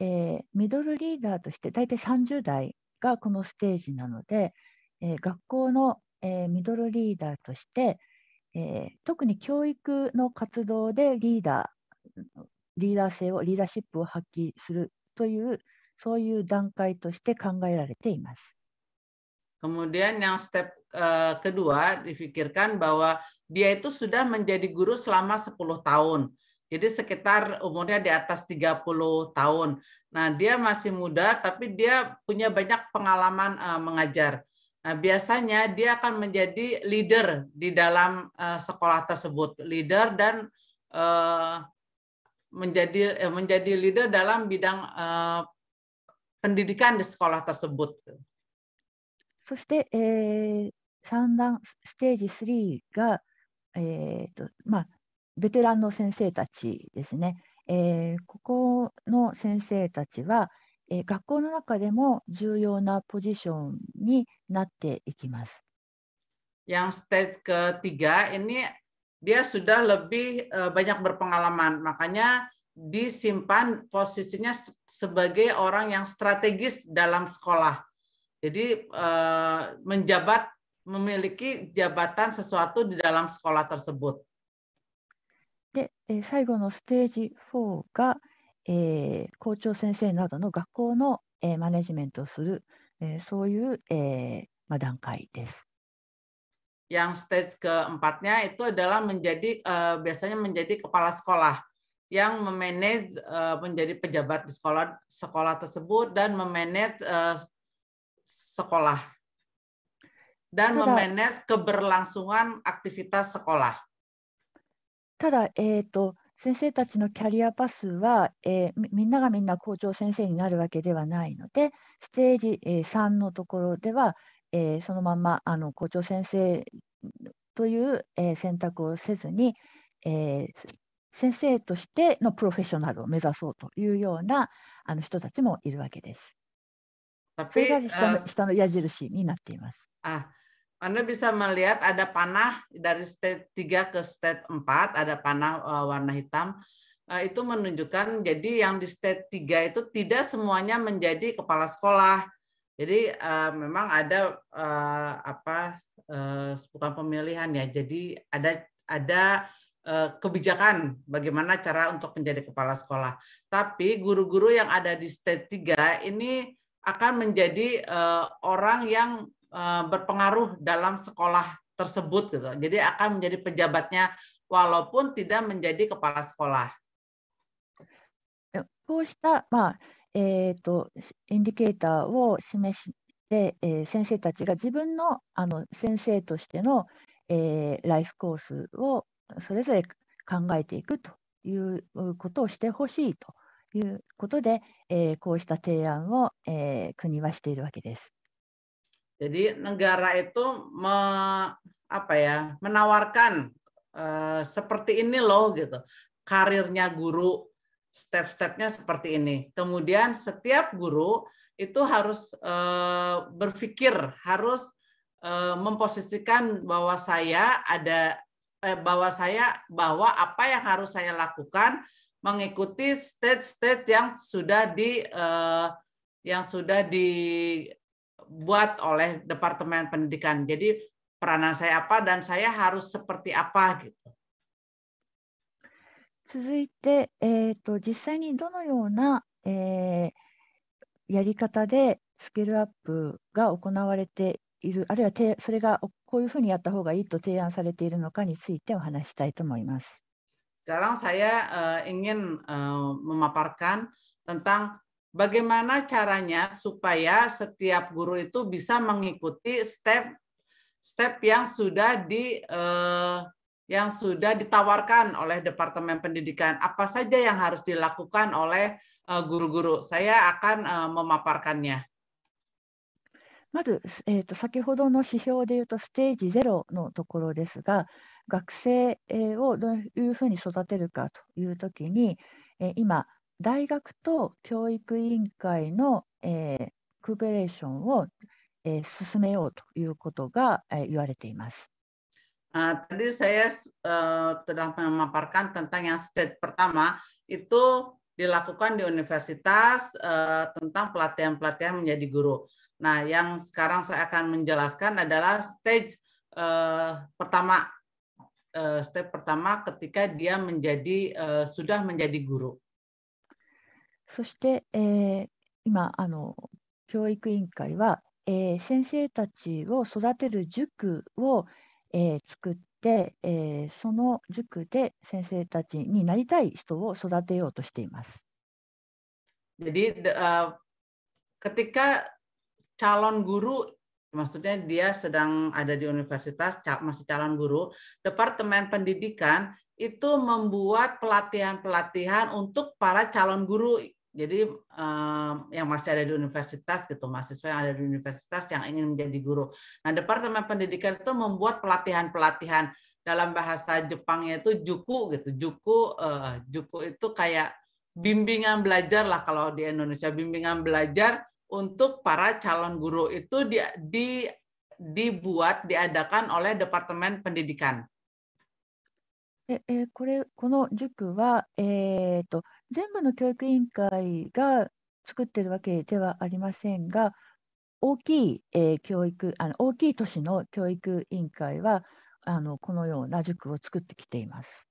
えー、ミドルリーダーとして大体30代がこのステージなので、えー、学校の、えー、ミドルリーダーとして、え特に教育の活動でリーダーリーダー性をリーダーシップを発揮するというそういう段階として考えられています。Kemudian yang step uh, kedua difikirkan bahwa dia itu sudah menjadi guru selama 10 tahun. Jadi sekitar umurnya di atas 30 tahun. Nah, dia masih muda tapi dia punya banyak pengalaman uh, mengajar. Nah, biasanya dia akan menjadi leader di dalam uh, sekolah tersebut, leader dan uh, menjadi uh, menjadi leader dalam bidang uh, pendidikan di sekolah tersebut. そしてえー3 eh, 3 ma. ベテランの先生たちですね、えー、ここの先生たちは、えー、学校の中でも重要なポジションになっていきます。Yang stage ketiga ini dia sudah lebih e, banyak berpengalaman, makanya disimpan posisinya sebagai orang yang strategis dalam sekolah. Jadi e, menjabat memiliki jabatan sesuatu di dalam sekolah tersebut. えー最後のステージ4がえー校長先生などの学校のえーマネジメントをするえーそういうえまあ段階です yang stage keempatnya itu adalah menjadi uh, biasanya menjadi kepala sekolah yang memanage uh, menjadi pejabat di sekolah sekolah tersebut dan memanage uh, sekolah dan memanage keberlangsungan aktivitas sekolah. ただ、えーと、先生たちのキャリアパスは、えー、みんながみんな校長先生になるわけではないので、ステージ3のところでは、えー、そのままあの校長先生という、えー、選択をせずに、え先生としてのプロフェッショナルを目指そうというようなあの人たちもいるわけです。それが下の下の矢印になっています。あ Anda bisa melihat ada panah dari state 3 ke state 4, ada panah eh, warna hitam. Eh, itu menunjukkan jadi yang di state 3 itu tidak semuanya menjadi kepala sekolah. Jadi eh, memang ada apa bukan pemilihan ya. Jadi ada ada kebijakan bagaimana cara untuk menjadi kepala sekolah. Tapi guru-guru yang ada di state 3 ini akan menjadi uh, orang yang Eh, berpengaruh dalam sekolah tersebut gitu. Jadi akan menjadi pejabatnya walaupun tidak menjadi kepala sekolah. こうしたまあえっとインディケーターを示して先生たちが自分のあの先生としてのライフコースをそれぞれ考えていくということをしてほしいということでこうした提案を国はしているわけです。jadi negara itu me, apa ya menawarkan uh, seperti ini loh gitu karirnya guru step-stepnya seperti ini. Kemudian setiap guru itu harus uh, berpikir harus uh, memposisikan bahwa saya ada eh, bahwa saya bahwa apa yang harus saya lakukan mengikuti stage-stage yang sudah di eh, yang sudah di dibuat oleh Departemen Pendidikan. Jadi peranan saya apa dan saya harus seperti apa gitu. 続いて、えーと、と実際にどのような、えー、やり方でスキルアップが行われている、あるいはてそれがこういうふうにやった方がいいと提案されているのかについてお話したいと思います。Sekarang saya uh, ingin eh, memaparkan tentang bagaimana caranya supaya setiap guru itu bisa mengikuti step step yang sudah di eh, yang sudah ditawarkan oleh Departemen Pendidikan. Apa saja yang harus dilakukan oleh eh, guru-guru? Saya akan eh, memaparkannya. まず、えー、と先ほどの指標でいうとステージ0のところですが学生をどういうふうに育てるかというときに、え今大学と教育委員会の、えー、クーペレーションを、えー、進めようということが、えー、言われています。Uh, tadi saya uh, telah memaparkan tentang yang stage pertama itu dilakukan di universitas uh, tentang pelatihan-pelatihan menjadi guru. Nah, yang sekarang saya akan menjelaskan adalah stage uh, pertama uh, step pertama ketika dia menjadi uh, sudah menjadi guru. そして、えー、今あの、教育委員会は、えー、先生たちを育てる塾を、えー、作って、えー、その塾で先生たちになりたい人を育てようとしています。Jadi uh, ketika calon guru maksudnya dia sedang ada di universitas masih calon guru, departemen pendidikan itu membuat pelatihan-pelatihan untuk para calon guru Jadi um, yang masih ada di universitas gitu, mahasiswa yang ada di universitas yang ingin menjadi guru. Nah, Departemen Pendidikan itu membuat pelatihan-pelatihan dalam bahasa Jepangnya itu juku gitu. Juku uh, juku itu kayak bimbingan belajar lah kalau di Indonesia bimbingan belajar untuk para calon guru itu di, di dibuat diadakan oleh Departemen Pendidikan. で、えー、これこの塾は、えーと、と eh, eh, 全部の教育委員会が作ってるわけではありませんが、大きい、えー、教育あの、大きい都市の教育委員会はあの、このような塾を作ってきています。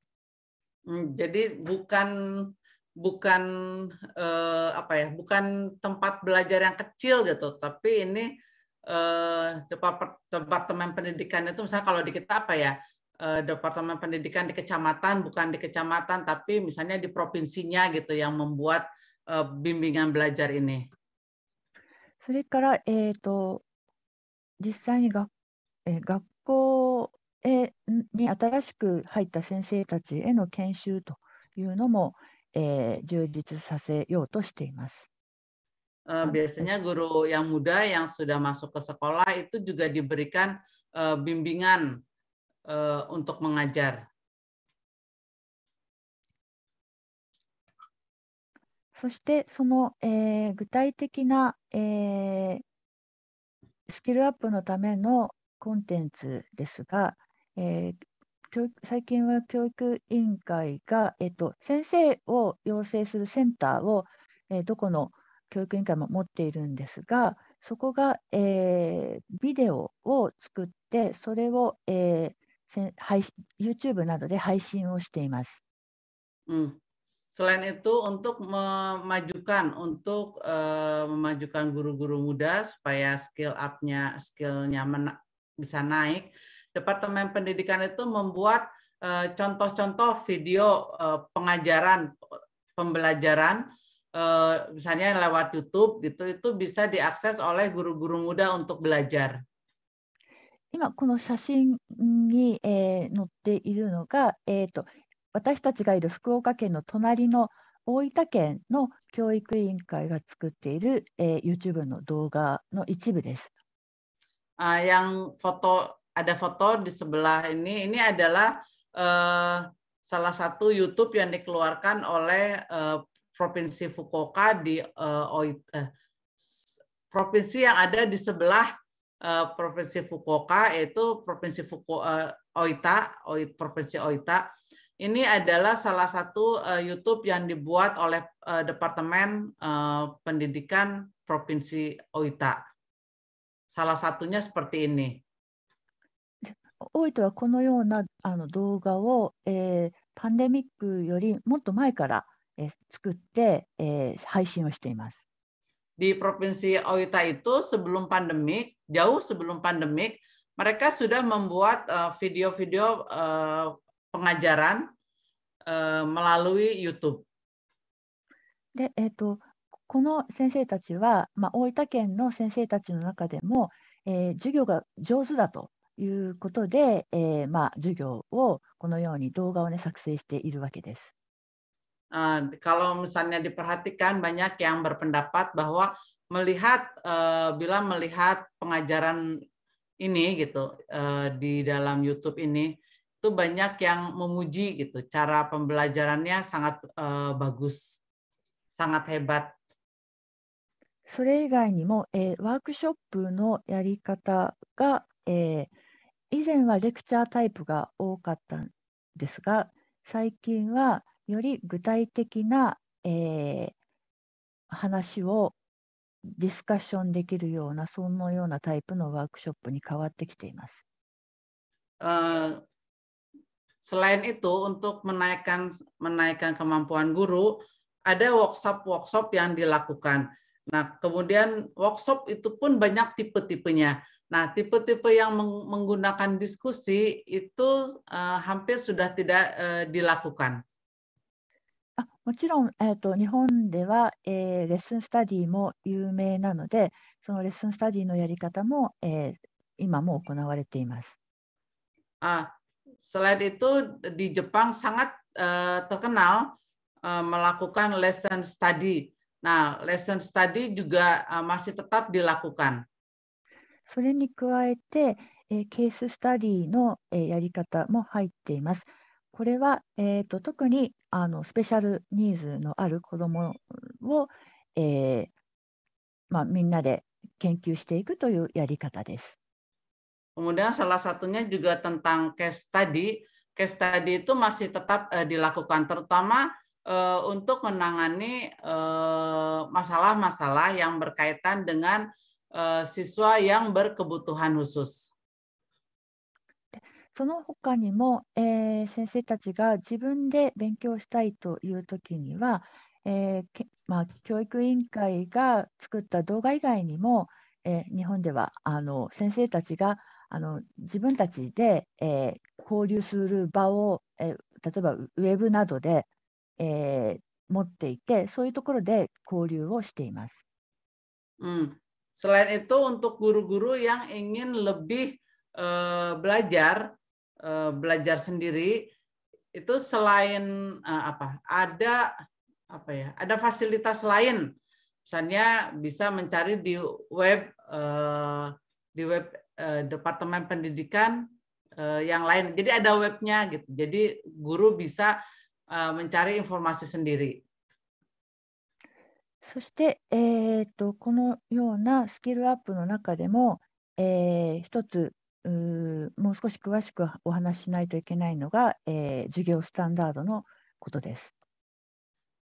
Jadi bukan bukan uh, apa ya bukan tempat belajar yang kecil gitu tapi ini uh, departemen pendidikan itu misalnya kalau di kita apa ya Eh, Departemen Pendidikan di kecamatan, bukan di kecamatan, tapi misalnya di provinsinya gitu yang membuat eh, bimbingan belajar ini. それから、えー、と実際に学,、えー、学校へに新しく入った先生たちへの研修というのも、えー、充実させようとしています。Uh, eh, biasanya guru yang muda yang sudah masuk ke sekolah itu juga diberikan uh, bimbingan uh, untuk mengajar. そしてその、えー、具体的な、えー、スキルアップのためのコンテンツですが、えー、教育最近は教育委員会が、えーと、と先生を養成するセンターを、えー、どこの教育委員会も持っているんですが、そこが、えー、ビデオを作って、それを、えー、YouTube Selain itu untuk memajukan untuk uh, memajukan guru-guru muda supaya skill up-nya skillnya bisa naik, Departemen Pendidikan itu membuat eh, contoh-contoh video uh, pengajaran pembelajaran uh, misalnya lewat YouTube gitu itu bisa diakses oleh guru-guru muda untuk belajar. 今この写真に、えー、載っているのが、えーと、私たちがいる福岡県の隣の大分県の教育委員会が作っている、えー、YouTube の動画の一部です。Uh, yang foto ada foto di sebelah ini ini adalah uh, salah satu YouTube yang dikeluarkan oleh uh, provinsi Fukuoka di uh, Oi, uh, provinsi yang ada di sebelah uh, provinsi Fukuoka yaitu provinsi Fuku, uh, Oita, Oita, provinsi Oita. Ini adalah salah satu uh, YouTube yang dibuat oleh uh, Departemen uh, Pendidikan Provinsi Oita. Salah satunya seperti ini. おいてはこのようなあの動画を、えー、パンデミックよりもっと前から、えー、作って、えー、配信をしています。di Provinsi Oita itu sebelum pandemik, jauh sebelum pandemik, mereka sudah membuat eh, video-video eh, pengajaran eh, melalui YouTube. で、えっ、ー、と、この先生たちは、まあ、大分県の先生たちの中でも、えー、授業が上手だということで、えーまあ、授業をこのように動画を、ね、作成しているわけです。Eh, kalau misalnya diperhatikan banyak yang berpendapat bahwa melihat eh, bila melihat pengajaran ini gitu eh, di dalam YouTube ini itu banyak yang memuji gitu cara pembelajarannya sangat bagus sangat hebat それ以外にも、えー、ワークショップのやり方が、えー、以前はレクチャータイプが多かったんですが、最近は、より具体的な、えー、話をディスカッションできるような、そのようなタイプのワークショップに変わってきています。Uh, selain itu, untuk menaikkan menaikkan kemampuan guru, ada workshop-workshop yang dilakukan. Nah, kemudian workshop itu pun banyak tipe-tipenya. Nah, tipe-tipe yang menggunakan diskusi itu uh, hampir sudah tidak uh, dilakukan. あもちろん、えー、と日本では、えー、レッスンスタディも有名なのでそのレッスンスタディのやり方も、えー、今も行われています。あ、それでと、ジャパンさんが特に、マラコカン、レッスンスタディ。な、レッスンスタディ、ジマシタタプディラコカン。それに加えて、えー、ケーススタディの、えー、やり方も入っています。これは、えー、と特にあのスペシャルニーズのある子どもを、えーまあ、みんなで研究していくというやり方です。Kemudian salah satunya juga tentang case study. Case study itu masih tetap uh, dilakukan, terutama uh, untuk menangani eh, masalah-masalah uh, yang berkaitan dengan uh, siswa yang berkebutuhan khusus. その他にも、えー、先生たちが自分で勉強したいという時には、えーまあ、教育委員会が作った動画以外にも、えー、日本ではあの先生たちがあの自分たちで、え交流する場を、え例えばウェブなどで、え持っていてそういうところで交流をしています。うん、Selain itu untuk guru-guru yang ingin lebih uh, belajar Eh, belajar sendiri itu selain uh, apa? Ada apa ya? Ada fasilitas lain. Misalnya bisa mencari di web uh, di web uh, Departemen Pendidikan uh, yang lain. Jadi ada webnya gitu. Jadi guru bisa uh, mencari informasi sendiri. そして、えーと、とこのようなスキルアップの中でも、えー、一つもう少し詳しくお話ししないといけないのが、えー、授業スタンダードのことです。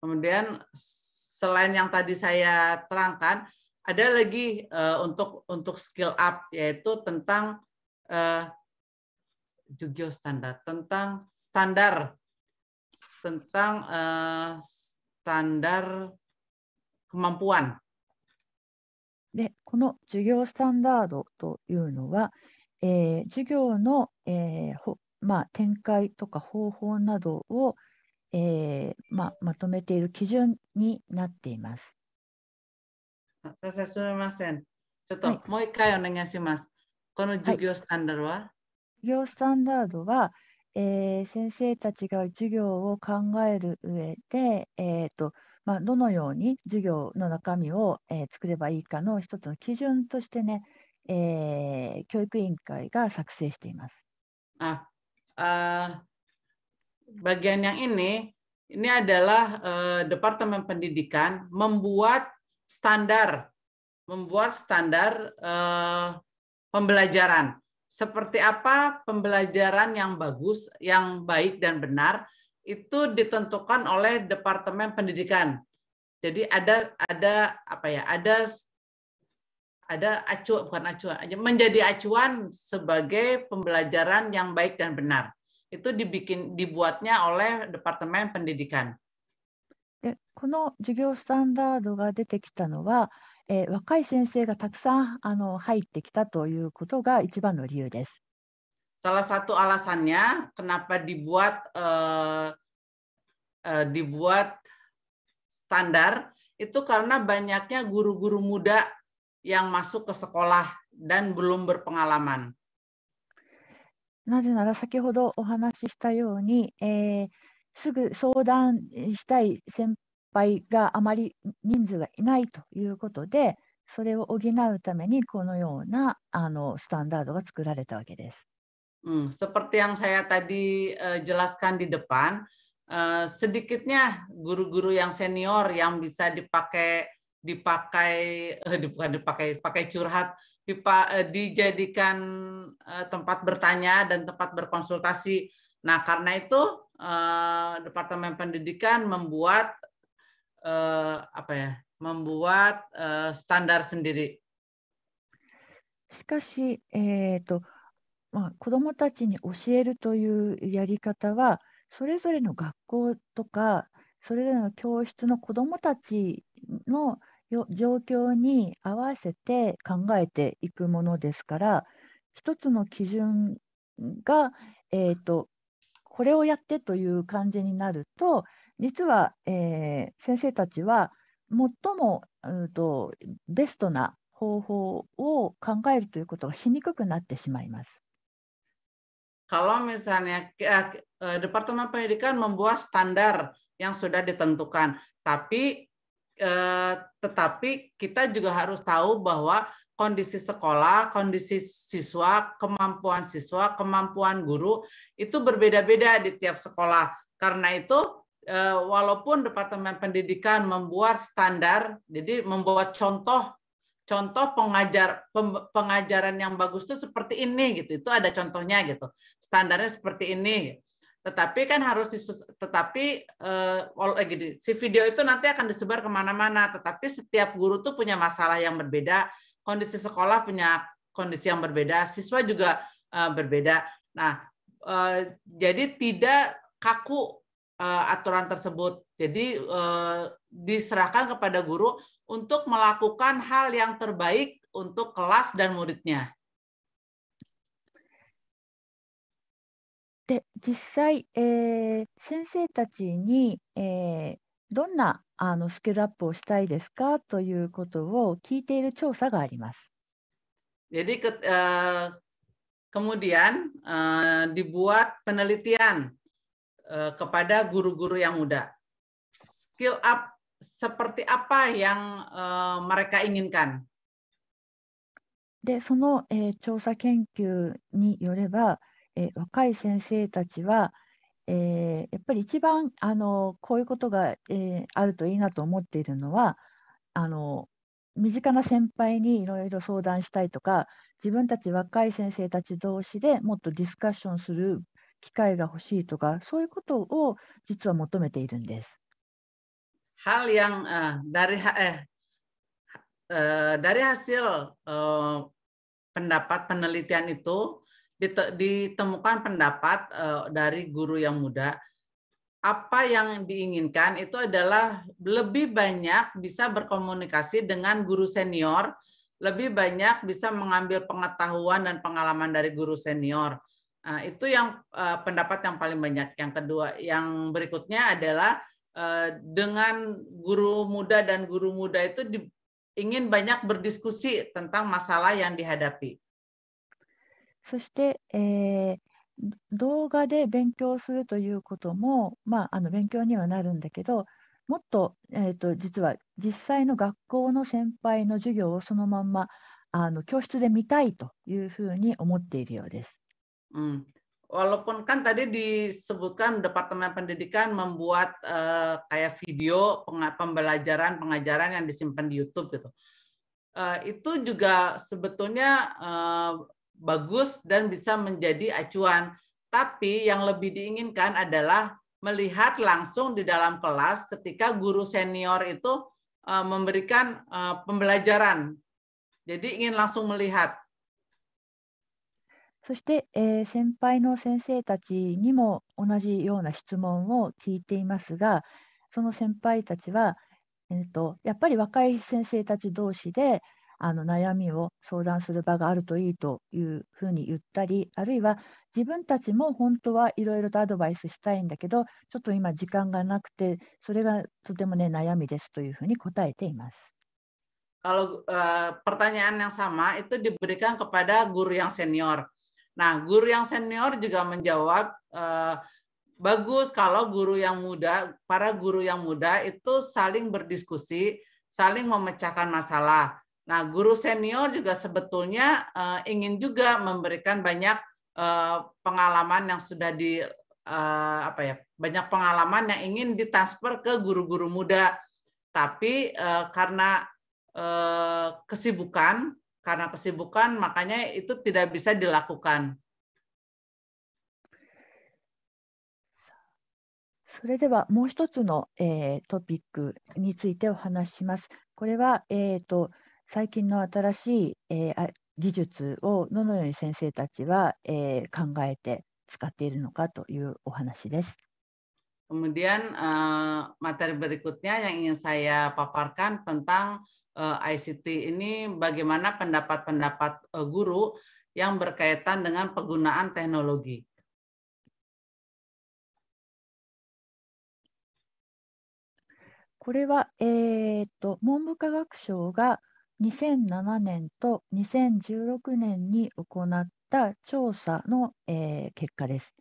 Kemudian selain yang tadi saya terangkan, ada lagi uh, untuk untuk skill up yaitu tentang uh, standar, tentang standar tentang uh, standar kemampuan. で、この授業スタンダードというのは、えー、授業の、えーまあ、展開とか方法などを、えーまあ、まとめている基準になっています。先生、すみません。ちょっと、もう一回お願いします。この授業スタンダードは、はい、授業スタンダードは、えー、先生たちが授業を考える上で、えーとまあ、どのように授業の中身を、えー、作ればいいかの一つの基準としてね、bagian yang ini, ini adalah e, Departemen Pendidikan membuat standar, membuat standar e, pembelajaran. Seperti apa pembelajaran yang bagus, yang baik dan benar itu ditentukan oleh Departemen Pendidikan. Jadi ada ada apa ya? Ada ada acuan bukan acuan aja, menjadi acuan sebagai pembelajaran yang baik dan benar itu dibikin dibuatnya oleh departemen pendidikan. でこの授業スタンダードが出てきたのは、えー、若い先生がたくさんあの入ってきたということが一番の理由です。Salah satu alasannya kenapa dibuat uh, uh, dibuat standar itu karena banyaknya guru-guru muda yang masuk ke sekolah dan belum berpengalaman. なぜなら先ほどお話ししたように、えー、すぐ相談したい先輩があまり人数がいないということで、それを補うためにこのようなあのスタンダードが作られたわけです。Hmm, eh, yang saya tadi eh, jelaskan di depan, eh, sedikitnya guru-guru yang senior yang bisa dipakai dipakai eh, bukan dipakai pakai curhat dipa, eh, dijadikan eh, tempat bertanya dan tempat berkonsultasi. Nah karena itu eh, Departemen Pendidikan membuat eh, apa ya membuat eh, standar sendiri. しかし、えーとまあ、子どもたちに教えるというやり方はそれぞれの学校とかそれぞれの教室の子どもたちの状況に合わせて考えていくものですから一つの基準が、えーと、これをやってという感じになると実は、えー、先生たちは最もうんとベストな方法を考えるということがしにくくなってしまいます。Kalau misalnya departemen pendidikan membuat standar yang sudah ditentukan, tapi Eh, tetapi kita juga harus tahu bahwa kondisi sekolah, kondisi siswa, kemampuan siswa, kemampuan guru itu berbeda-beda di tiap sekolah. Karena itu eh, walaupun Departemen Pendidikan membuat standar, jadi membuat contoh contoh pengajar pengajaran yang bagus itu seperti ini gitu. Itu ada contohnya gitu. Standarnya seperti ini tetapi kan harus disus tetapi eh, eh, gini, si video itu nanti akan disebar kemana-mana tetapi setiap guru tuh punya masalah yang berbeda kondisi sekolah punya kondisi yang berbeda siswa juga eh, berbeda nah eh, jadi tidak kaku eh, aturan tersebut jadi eh, diserahkan kepada guru untuk melakukan hal yang terbaik untuk kelas dan muridnya で実際、えー、先生たちに、えー、どんなあのスキルアップをしたいですかということを聞いている調査があります。Jadi ke, uh, kemudian uh, dibuat penelitian uh, kepada guru-guru yang muda. Skill up seperti apa yang uh, mereka inginkan? で、その、えー、調査研究によれば、え若い先生たちは、えやっぱり一番あのこういうことが、えあるといいなと思っているのはあの身近な先輩にいろいろ相談したいとか自分たち若い先生たち同士でもっとディスカッションする機会が欲しいとかそういうことを実は求めているんです。Hal yang、uh, dari eh, uh, dari hasil uh, pendapat penelitian itu ditemukan pendapat eh, dari guru yang muda apa yang diinginkan itu adalah lebih banyak bisa berkomunikasi dengan guru senior, lebih banyak bisa mengambil pengetahuan dan pengalaman dari guru senior. Nah, itu yang eh, pendapat yang paling banyak. Yang kedua, yang berikutnya adalah eh, dengan guru muda dan guru muda itu ingin banyak berdiskusi tentang masalah yang dihadapi. そして、えー、動画で勉強するということも、まあ、あの勉強にはなるんだけどもっと,、えーと、と実は実際の学校の先輩の授業をそのまんまあの教室で見たいというふうに思っているようです。うん Walaupun kan tadi disebutkan Departemen Pendidikan membuat uh, kayak video pembelajaran pengajaran yang disimpan di YouTube gitu. Uh, itu juga sebetulnya uh, bagus dan bisa menjadi acuan. Tapi yang lebih diinginkan adalah melihat langsung di dalam kelas ketika guru senior itu eh, memberikan eh, pembelajaran. Jadi ingin langsung melihat. そして、えー、先輩の先生たちにも同じような質問を聞いていますが、その先輩たちは、えーと、とやっぱり若い先生たち同士で、あの悩みを相談する場があるといいというふうに言ったりあるいは自分たちも本当はいろいろとアドバイスしたいんだけどちょっと今時間がなくてそれがとてもね悩みですというふうに答えています。Kalau e, eh, pertanyaan yang sama itu diberikan kepada guru yang senior. Nah, guru yang senior juga menjawab e, bagus kalau guru yang muda, para guru yang muda itu saling berdiskusi, saling memecahkan masalah. Nah, guru senior juga sebetulnya uh, ingin juga memberikan banyak uh, pengalaman yang sudah di uh, apa ya, banyak pengalaman yang ingin ditransfer ke guru-guru muda. Tapi uh, karena uh, kesibukan, karena kesibukan makanya itu tidak bisa dilakukan. dilakukan. それではもう一つの、えー、トピックについてお話します。これは、えーと、と最近の新しい、えー、技術をどのように先生たちは、えー、考えて使っているのかというお話です。Kemudian uh, materi berikutnya yang ingin saya paparkan tentang uh, ICT ini bagaimana pendapat-pendapat uh, guru yang berkaitan dengan penggunaan teknologi. Ini えー、と文部科学省が2007年と2016年に行った調査の、えー、結果です。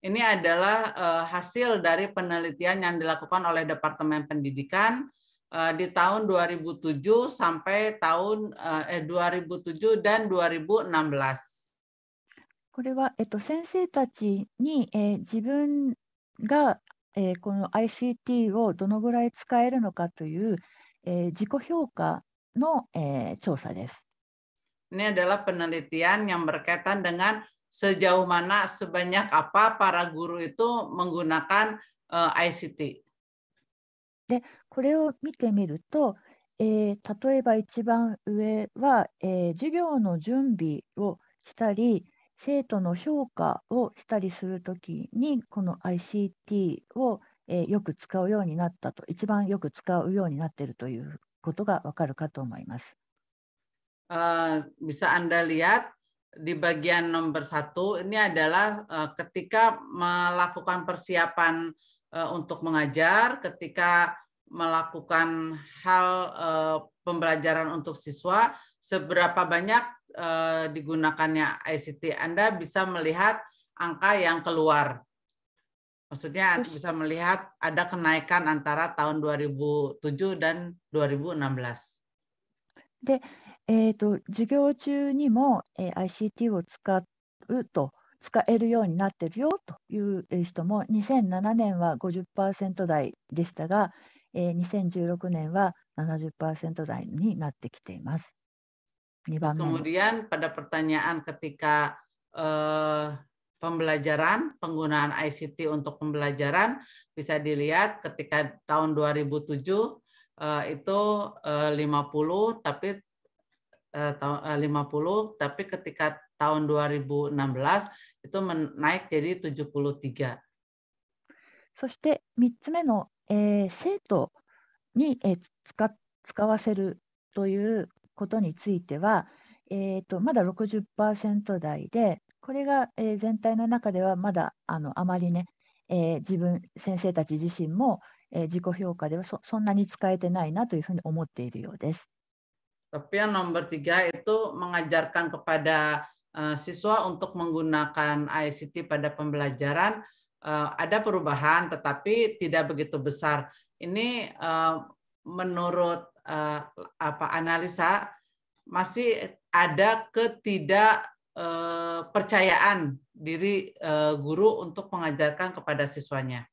Ini adalah uh, hasil dari penelitian yang dilakukan oleh Departemen Pendidikan uh, di tahun 2007 sampai tahun uh, eh, 2007 dan 2016. これは、えっと、先生たちに、えー、自分が、えー、この ICT をどのぐらい使えるのかという、えー、自己評価の、えー、調査です。Ini adalah penelitian yang berkaitan dengan sejauh mana sebanyak apa para guru itu menggunakan uh, ICT. で、これを見てみると、えー、例えば一番上は、えー、授業の準備をしたり、生徒の評価をしたりするときに、この ICT を、えー、よく使うようになったと、一番よく使うようになっているということがわかるかと思います。Uh, bisa Anda lihat di bagian nomor satu ini adalah uh, ketika melakukan persiapan uh, untuk mengajar, ketika melakukan hal uh, pembelajaran untuk siswa, seberapa banyak uh, digunakannya ICT. Anda bisa melihat angka yang keluar Maksudnya bisa melihat ada kenaikan antara tahun 2007 dan 2016. で、えーと、と授業中にも、えー、ICT を使うと使えるようになってるよという人も2007年は50%台でしたが、えー、2016年は70%台になってきています。2番目。Kemudian pada pertanyaan ketika、uh, pembelajaran, penggunaan ICT untuk pembelajaran bisa dilihat ketika tahun 2007 eh, itu 50 eh, tapi 50 eh, tapi ketika tahun 2016 itu naik jadi 73. そして3つ目の、えー、生徒に、えー、使使わせるということについては、えーと、とまだ60%台で、これが、えー、全体の中ではまだあのあまりね、えー、自分先生たち自身も、えー、自己評価ではそそんなに使えてないなというふうに思っているようです。Tapi yang nomor tiga itu mengajarkan kepada uh, siswa untuk menggunakan ICT pada pembelajaran uh, ada perubahan tetapi tidak begitu besar. Ini uh, menurut uh, apa analisa masih ada ketidak percayaan diri guru untuk mengajarkan kepada siswanya.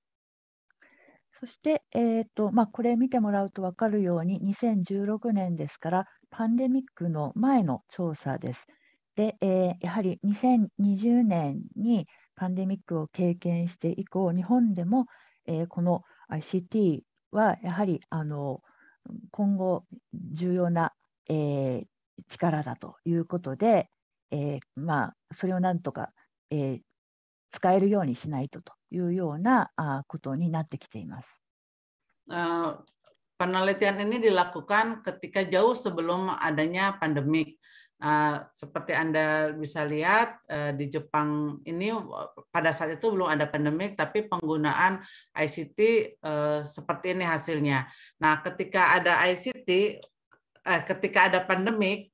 そして、えーとまあ、これ見てもらうと分かるように2016年ですからパンデミックの前の調査です。で、えー、やはり2020年にパンデミックを経験して以降日本でも、えー、この ICT はやはりあの今後重要な、えー、力だということで、えーまあ、それをなんとか、えー、使えるようにしないとというようなあことになってきています。Penelitian penelitian ini dilakukan ketika jauh sebelum adanya pandemik. Eh, seperti Anda bisa lihat eh, di Jepang ini pada saat itu belum ada pandemik tapi penggunaan ICT eh, seperti ini hasilnya. Nah, ketika ada ICT ketika ada pandemik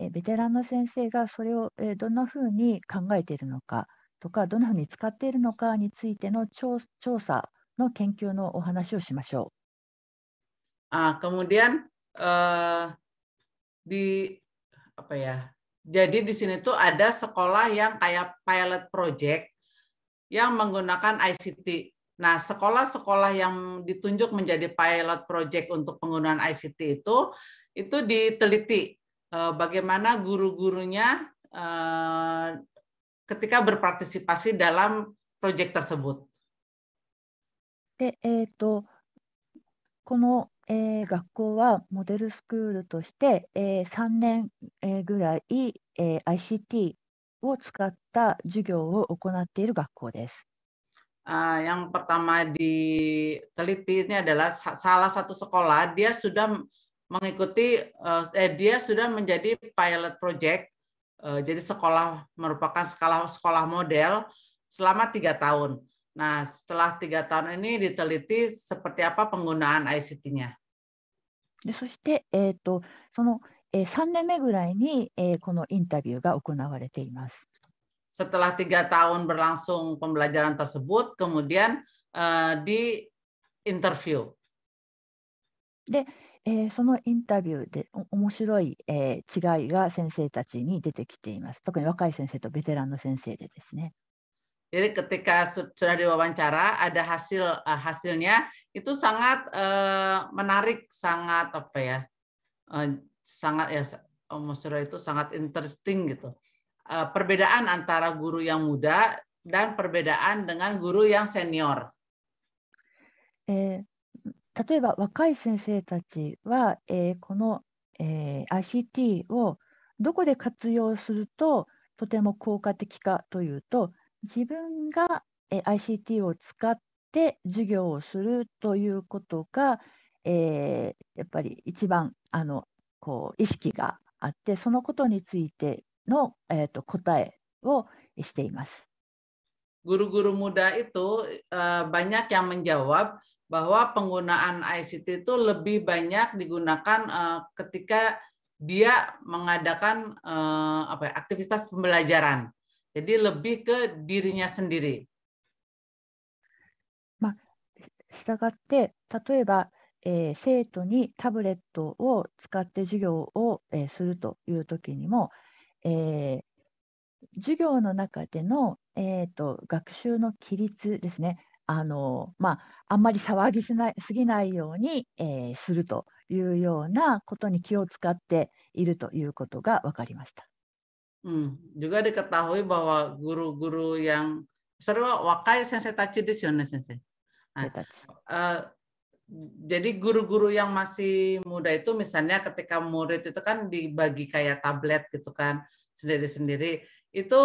えベテランの先生がそれを、えどんなふうに考えているのかとかどんなふうに使っているのかについての調査の研究のお話をしましょう。Ah, kemudian eh, di apa ya? Jadi di sini tuh ada sekolah yang kayak pilot project yang menggunakan ICT. Nah, sekolah-sekolah yang ditunjuk menjadi pilot project untuk penggunaan ICT itu itu diteliti Eh, bagaimana guru-gurunya eh, ketika berpartisipasi dalam proyek tersebut. で、えーと、この、えー、学校はモデルスクールとして、えー、3年、えー、ぐらい、えー、ICT eh, を使った授業を行っている学校です。Uh, yang pertama diteliti ini adalah salah satu sekolah dia sudah mengikuti eh, eh, dia sudah menjadi pilot project eh, jadi sekolah merupakan sekolah sekolah model selama tiga tahun. Nah setelah tiga tahun ini diteliti seperti apa penggunaan ICT-nya. setelah setelah tiga tahun berlangsung pembelajaran tersebut, kemudian eh, di interview. で、えー、そのインタビューで面白い、えー、違いが先生たちに出てきています。特に若い先生とベテランの先生でですね。Jadi ketika sudah diwawancara ada hasil e, hasilnya itu sangat uh, menarik, sangat apa ya, uh, sangat ya Musra itu sangat interesting gitu. Uh, perbedaan antara guru yang muda dan perbedaan dengan guru yang senior. Eh, 例えば若い先生たちは、えー、この、えー、ICT をどこで活用するととても効果的かというと自分が、えー、ICT を使って授業をするということが、えやっぱり一番あのこう意識があってそのことについての、えーと、と答えをしています。Guru-guru muda itu uh, banyak yang menjawab bahwa penggunaan ICT itu lebih banyak digunakan eh, ketika dia mengadakan eh, apa ya, aktivitas pembelajaran. Jadi lebih ke dirinya sendiri. したがって、例えば、えー、生徒にタブレットを使って授業を、えー、するという時にも、えー、授業の中での、えーと、と学習の規律ですねあの、まあ、あんまり騒ぎすぎないように、えー、するというようなことに気を使っているということが分かりました。Hmm. Juga diketahui bahwa guru-guru yang sorry wakai sensei tachi desu yone sensei. Nah, uh, jadi guru-guru yang masih muda itu misalnya ketika murid itu kan dibagi kayak tablet gitu kan sendiri-sendiri itu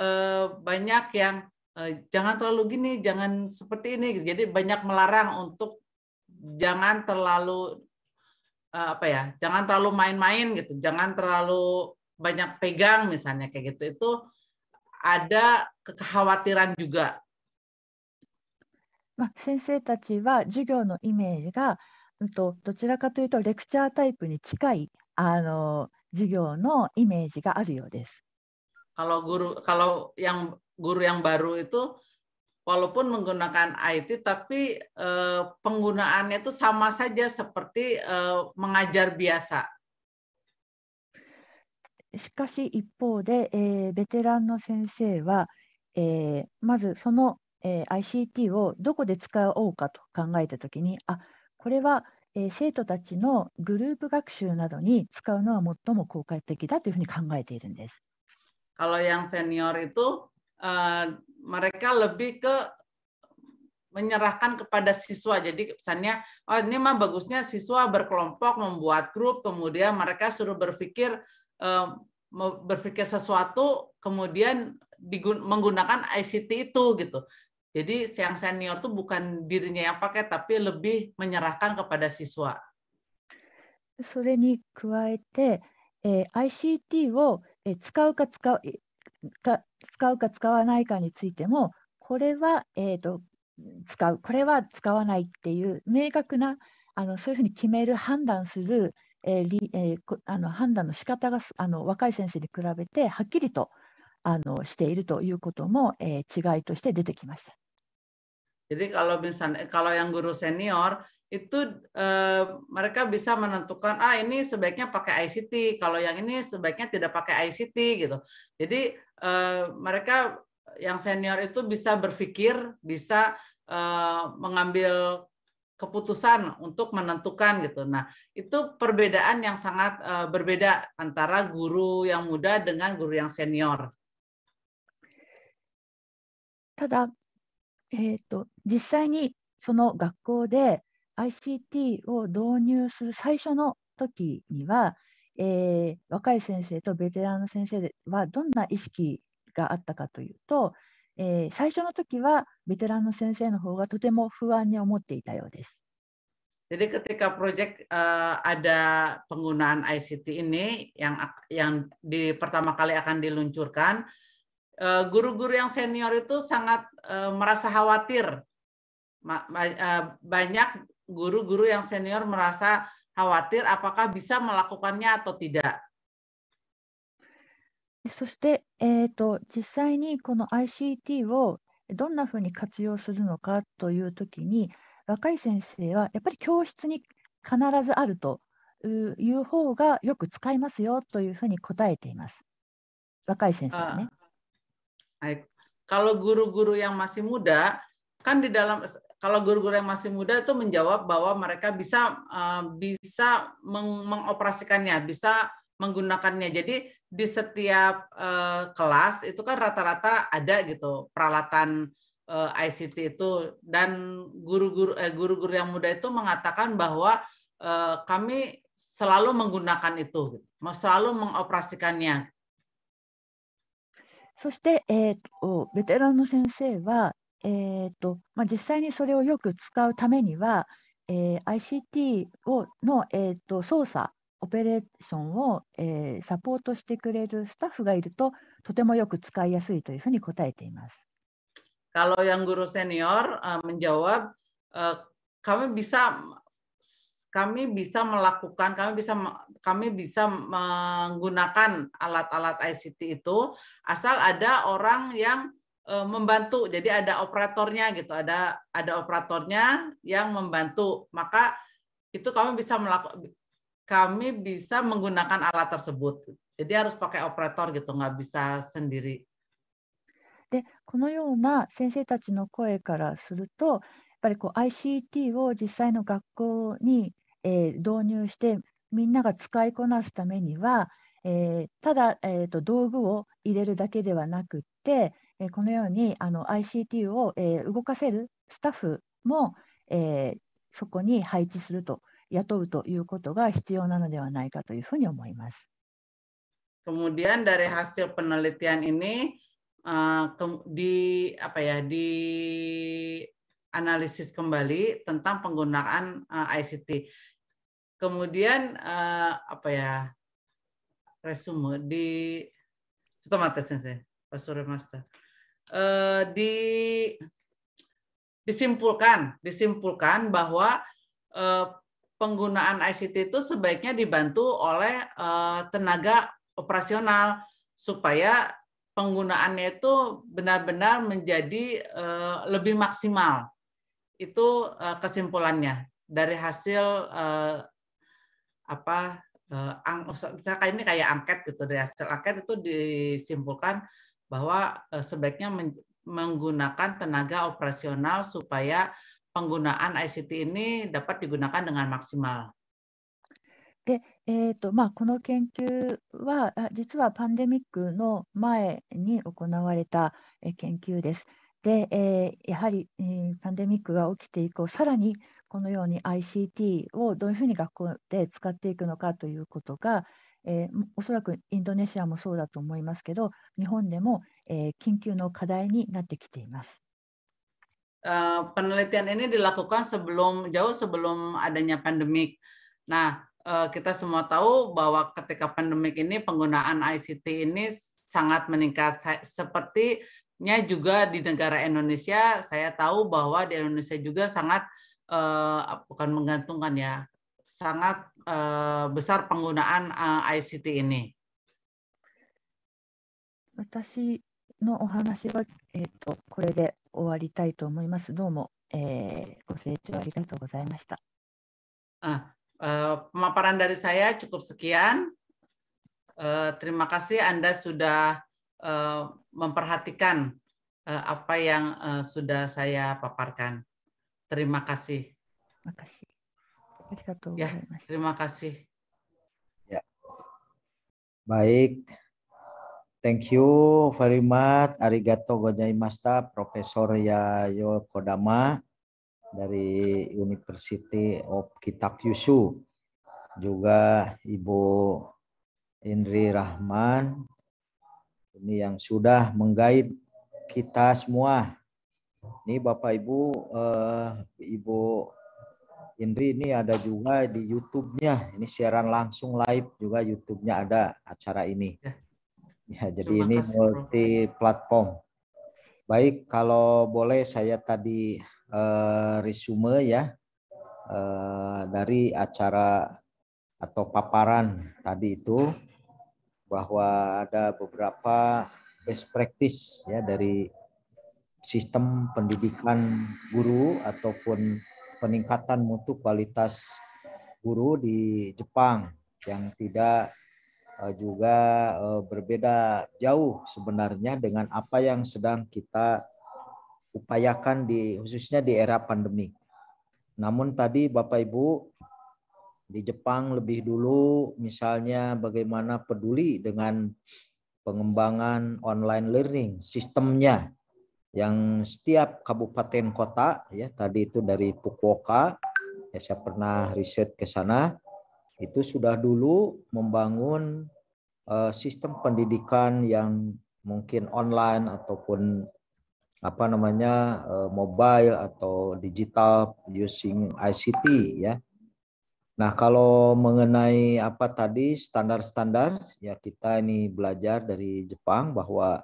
uh, banyak yang Eh, jangan terlalu gini, jangan seperti ini. Jadi banyak melarang untuk jangan terlalu eh, apa ya, jangan terlalu main-main gitu, jangan terlalu banyak pegang misalnya kayak gitu. Itu ada kekhawatiran juga. まあ、先生たちは授業のイメージが、うん、とどちらかというとレクチャータイプに近いあの授業のイメージがあるようです。Kalau guru kalau yang guru yang baru itu walaupun menggunakan IT tapi eh, penggunaannya itu sama saja seperti eh, mengajar biasa. しかし一方で、えー、ベテランの先生は、えー、まずその、えー、ICT をどこで使おうかと考えたときに、あこれは、えー、生徒たちのグループ学習などに使うのは最も効果的だというふうに考えているんです。Kalau yang senior itu Eh, mereka lebih ke menyerahkan kepada siswa. Jadi pesannya, oh ini mah bagusnya siswa berkelompok membuat grup, kemudian mereka suruh berpikir eh, berpikir sesuatu, kemudian menggunakan ICT itu gitu. Jadi yang senior tuh bukan dirinya yang pakai, tapi lebih menyerahkan kepada siswa. それに加えて、ICT を使うか使うか使うか使わないかについても、これは、えーと、と使う、これは使わないっていう明確なあのそういうふうに決める判断する、えーえー、あの判断の仕方があの若い先生に比べてはっきりとあのしているということも、えー、違いとして出てきました。Jadi kalau misalnya kalau yang guru senior itu eh, mereka bisa menentukan ah ini sebaiknya pakai ICT, kalau yang ini sebaiknya tidak pakai ICT gitu. Jadi Eh, mereka yang senior itu bisa berpikir, bisa eh, mengambil keputusan untuk menentukan gitu. Nah, itu perbedaan yang sangat eh, berbeda antara guru yang muda dengan guru yang senior. ただ、えーと、と実際にその学校で ICT を導入する最初の時には、えー、若い先生とベテランの先生はどんな意識があったかというと、えー、最初の時はベテランの先生の方がとても不安に思っていたようです。Jadi ketika proyek uh, ada penggunaan ICT ini yang yang di pertama kali akan diluncurkan, guru-guru uh, guru -guru yang senior itu sangat uh, merasa khawatir. Ma ma uh, banyak guru-guru yang senior merasa khawatir apakah b i s そして、えー、と実際にこの ICT をどんなふうに活用するのかというときに、若い先生はやっぱり教室に必ずあるという方がよく使いますよというふうに答えています。若い先生はね。はい。カログルグルや r u g u r u yang kalau guru-guru yang masih muda itu menjawab bahwa mereka bisa uh, bisa meng mengoperasikannya, bisa menggunakannya. Jadi di setiap uh, kelas itu kan rata-rata ada gitu peralatan uh, eh, ICT itu dan guru-guru eh, guru-guru yang muda itu mengatakan bahwa uh, kami selalu menggunakan itu, gitu. selalu mengoperasikannya. そして、えーと、ベテランの先生は、えーとまあ、実際にそれをよく使うためには、えー、ICT をの、えーと、操作オペレーションを、えー、サポートしてくれるスタッフがいるととてもよく使いやすいというふうに答えています。Kalau yang guru senior uh, menjawab, uh, kami bisa kami bisa melakukan kami bisa kami bisa menggunakan alat-alat ICT itu asal ada orang yang Eh, membantu. Jadi ada operatornya gitu, ada ada operatornya yang membantu. Maka itu kami bisa melakukan kami bisa menggunakan alat tersebut. Jadi harus pakai operator gitu, nggak bisa sendiri. でこのような先生たちの声からするとやっぱりこう ICT を実際の学校に、えー、導入してみんなが使いこなすためには、えー、ただ、えーと、と道具を入れるだけではなくってえこのようにあの ICT を、え動かせるスタッフも、えそこに配置すると雇うということが必要なのではないかというふうに思います。Kemudian dari hasil penelitian ini uh, di apa ya di analisis kembali tentang penggunaan uh, ICT. Kemudian uh, apa ya resume di ちょっと待って先生、忘れました。Eh, di disimpulkan disimpulkan bahwa eh, penggunaan ICT itu sebaiknya dibantu oleh eh, tenaga operasional supaya penggunaannya itu benar-benar menjadi lebih maksimal itu kesimpulannya dari hasil apa eh, ang, misalkan ini kayak angket gitu dari hasil angket itu disimpulkan bahwa sebaiknya menggunakan tenaga operasional supaya penggunaan ICT ini dapat digunakan dengan maksimal. でえーとまあ、この研究は実はパンデミックの前に行われた研究です。で、えー、やはり、えー、パンデミックが起きて以降、さらにこのように ICT をどういうふうに学校で使っていくのかということが、えー、おそらくインドネシアもそうだと思いますけど、日本でも、えー、緊急の課題になってきています。Uh, penelitian ini dilakukan sebelum jauh sebelum adanya pandemik. Nah, uh, kita semua tahu bahwa ketika pandemik ini penggunaan ICT ini sangat meningkat sepertinya juga di negara Indonesia. Saya tahu bahwa di Indonesia juga sangat uh, bukan menggantungkan ya, sangat eh, besar penggunaan eh, ICT ini. uh, pemaparan dari saya cukup sekian. Uh, terima kasih Anda sudah uh, memperhatikan uh, apa yang uh, sudah saya paparkan. Terima kasih. Terima kasih. Iya, iya, terima kasih. Ya. Baik. Thank you very much. Arigato gozaimashita Profesor Yayo Kodama dari University of Kitakyushu. Juga Ibu Indri Rahman ini yang sudah menggait kita semua. Ini Bapak Ibu, uh, Ibu Indri ini ada juga di YouTube-nya. Ini siaran langsung live juga YouTube-nya ada acara ini. Ya, ya jadi Terima ini kasih, multi platform. Baik, kalau boleh saya tadi uh, resume ya uh, dari acara atau paparan tadi itu bahwa ada beberapa best practice ya dari sistem pendidikan guru ataupun peningkatan mutu kualitas guru di Jepang yang tidak e, juga e, berbeda jauh sebenarnya dengan apa yang sedang kita upayakan di khususnya di era pandemi. Namun tadi Bapak Ibu di Jepang lebih dulu misalnya bagaimana peduli dengan pengembangan online learning sistemnya yang setiap kabupaten kota ya tadi itu dari Fukuoka ya saya pernah riset ke sana itu sudah dulu membangun uh, sistem pendidikan yang mungkin online ataupun apa namanya uh, mobile atau digital using ICT ya. Nah, kalau mengenai apa tadi standar-standar ya kita ini belajar dari Jepang bahwa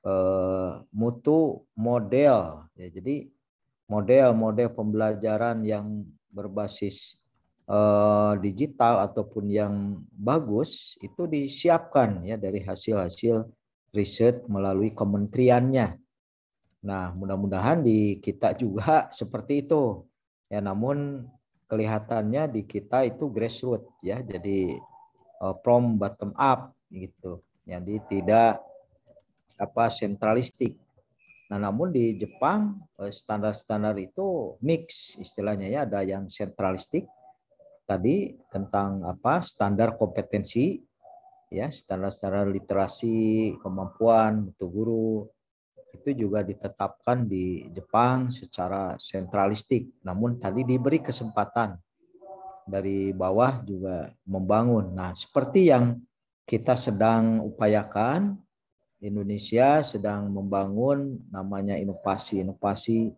Eh, mutu model ya jadi model-model pembelajaran yang berbasis uh, digital ataupun yang bagus itu disiapkan ya dari hasil-hasil riset melalui kementeriannya. Nah, mudah-mudahan di kita juga seperti itu. Ya, namun kelihatannya di kita itu grassroots ya, jadi uh, from bottom up gitu. Jadi tidak apa sentralistik. Nah, namun di Jepang eh, standar-standar itu mix istilahnya ya ada yang sentralistik tadi tentang apa standar kompetensi ya standar-standar literasi kemampuan mutu guru itu juga ditetapkan di Jepang secara sentralistik namun tadi diberi kesempatan dari bawah juga membangun nah seperti yang kita sedang upayakan Indonesia sedang membangun namanya inovasi-inovasi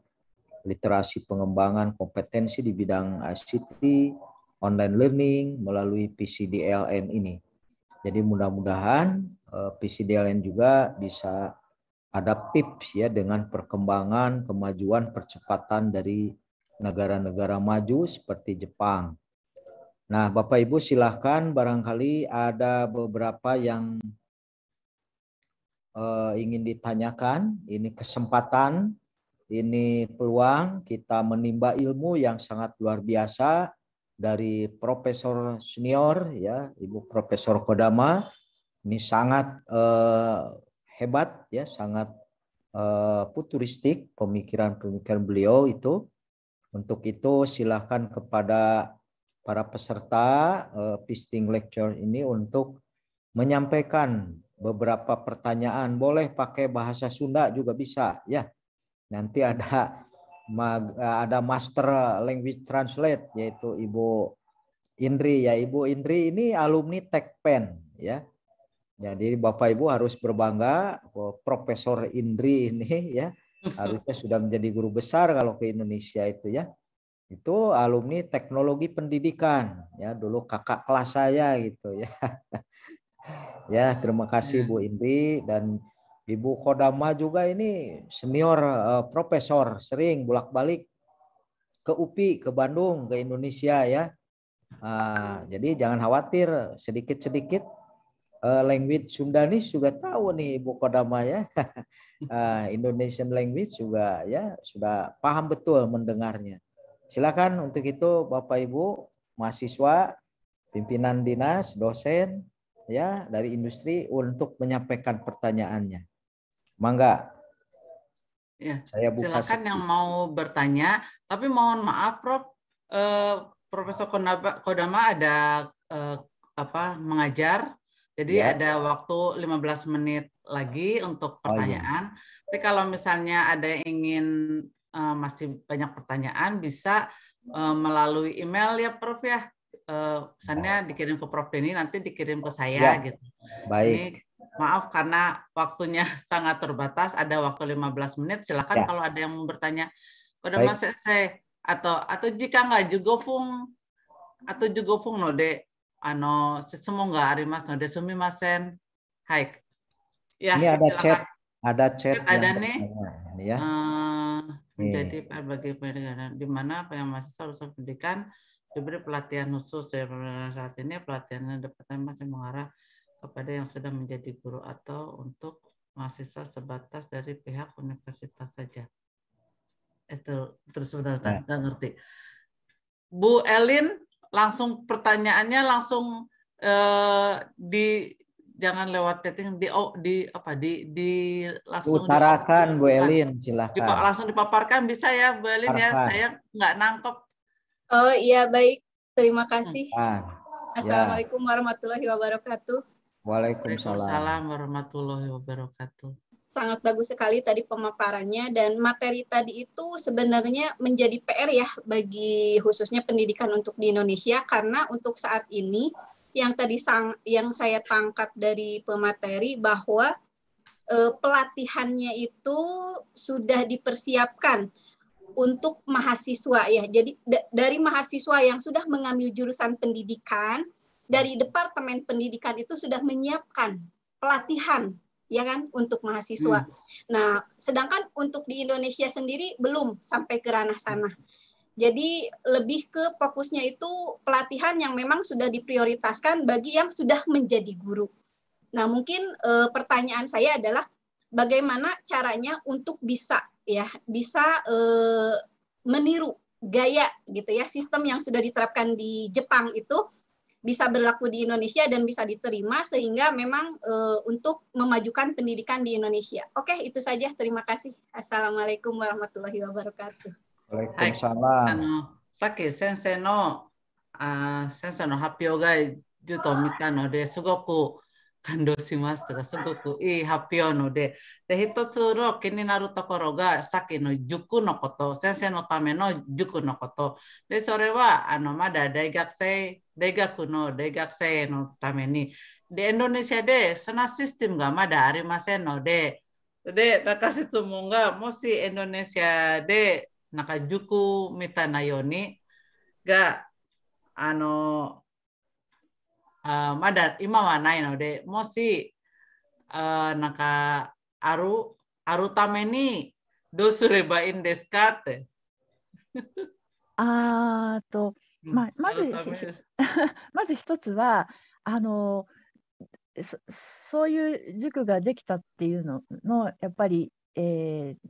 literasi pengembangan kompetensi di bidang ICT, online learning melalui PCDLN ini. Jadi mudah-mudahan eh, PCDLN juga bisa adaptif ya dengan perkembangan, kemajuan, percepatan dari negara-negara maju seperti Jepang. Nah, Bapak Ibu silahkan barangkali ada beberapa yang uh, ingin ditanyakan, ini kesempatan, ini peluang kita menimba ilmu yang sangat luar biasa dari profesor senior ya, Ibu Profesor Kodama. Ini sangat uh, hebat ya, sangat eh, futuristik pemikiran-pemikiran beliau itu. Untuk itu silahkan kepada para peserta uh, visiting lecture ini untuk menyampaikan beberapa pertanyaan. Boleh pakai bahasa Sunda juga bisa ya. Nanti ada ada master language translate yaitu Ibu Indri ya. Ibu Indri ini alumni Tekpen ya. Jadi Bapak Ibu harus berbangga Profesor Indri ini ya harusnya sudah menjadi guru besar kalau ke Indonesia itu ya. Itu alumni teknologi pendidikan ya dulu kakak kelas saya gitu ya. Ya, terima kasih iya. Bu Indri dan Ibu Kodama juga ini senior uh, profesor sering bolak-balik ke UPI, ke Bandung, ke Indonesia ya. Uh, jadi jangan khawatir sedikit-sedikit uh, language Sundanis juga tahu nih Ibu Kodama ya. uh, Indonesian language juga ya sudah paham betul mendengarnya. Silakan untuk itu Bapak Ibu mahasiswa, pimpinan dinas, dosen ya dari industri untuk menyampaikan pertanyaannya. Mangga. Ya, saya buka silakan sekitar. yang mau bertanya, tapi mohon maaf Prof, eh, Profesor Kodama ada eh, apa mengajar. Jadi ya. ada waktu 15 menit lagi untuk pertanyaan. Oh, iya. Tapi kalau misalnya ada yang ingin eh, masih banyak pertanyaan bisa eh, melalui email ya Prof ya uh, dikirim ke Prof Denny nanti dikirim ke saya ya. gitu. Baik. Ini, maaf karena waktunya sangat terbatas, ada waktu 15 menit. Silakan ya. kalau ada yang bertanya kepada Mas Sensei atau atau jika nggak juga Fung atau juga Fung node ano semua nggak hari Mas node sumi Masen. Hai. Ya, Ini ada silakan. chat, ada chat. chat ada nih. Ya. Uh, eh, menjadi berbagai pendidikan di mana apa yang masih harus pendidikan diberi pelatihan khusus ya saat ini pelatihan departemen masih mengarah kepada yang sudah menjadi guru atau untuk mahasiswa sebatas dari pihak universitas saja. Itu eh, terus sebentar nah. nggak ya. ngerti. Bu Elin, langsung pertanyaannya langsung eh, di jangan lewat chatting di oh, di apa di di langsung utarakan Bu Elin silahkan langsung dipaparkan bisa ya Bu Elin ya saya nggak nangkep Oh iya baik, terima kasih. Ah. Assalamualaikum ya. warahmatullahi wabarakatuh. Waalaikumsalam. Waalaikumsalam warahmatullahi wabarakatuh. Sangat bagus sekali tadi pemaparannya dan materi tadi itu sebenarnya menjadi PR ya bagi khususnya pendidikan untuk di Indonesia karena untuk saat ini yang tadi sang, yang saya tangkap dari pemateri bahwa eh, pelatihannya itu sudah dipersiapkan untuk mahasiswa ya. Jadi dari mahasiswa yang sudah mengambil jurusan pendidikan dari departemen pendidikan itu sudah menyiapkan pelatihan ya kan untuk mahasiswa. Hmm. Nah, sedangkan untuk di Indonesia sendiri belum sampai ke ranah sana. Jadi lebih ke fokusnya itu pelatihan yang memang sudah diprioritaskan bagi yang sudah menjadi guru. Nah, mungkin e, pertanyaan saya adalah bagaimana caranya untuk bisa ya bisa eh, meniru gaya gitu ya sistem yang sudah diterapkan di Jepang itu bisa berlaku di Indonesia dan bisa diterima sehingga memang e, untuk memajukan pendidikan di Indonesia. Oke, itu saja. Terima kasih. Assalamualaikum warahmatullahi wabarakatuh. Waalaikumsalam. no ah, no goku 感動しましたが、すごくいい発表ので、で一つの気になるところが、さっきの塾のこと、先生のための塾のこと、でそれはあのまだ大学生、大学の大学生のために、でインドネシアでそのシステムがまだありませんので、で、なんか質問が、もしインドネシアでなんか塾みたいなように、が、あの、あまだ今はないので、もし、あなんかある、あるためにどうすればいいんですかって。あーと、ままず、まず一つは、あのそ、そういう塾ができたっていうのの、やっぱり、えー、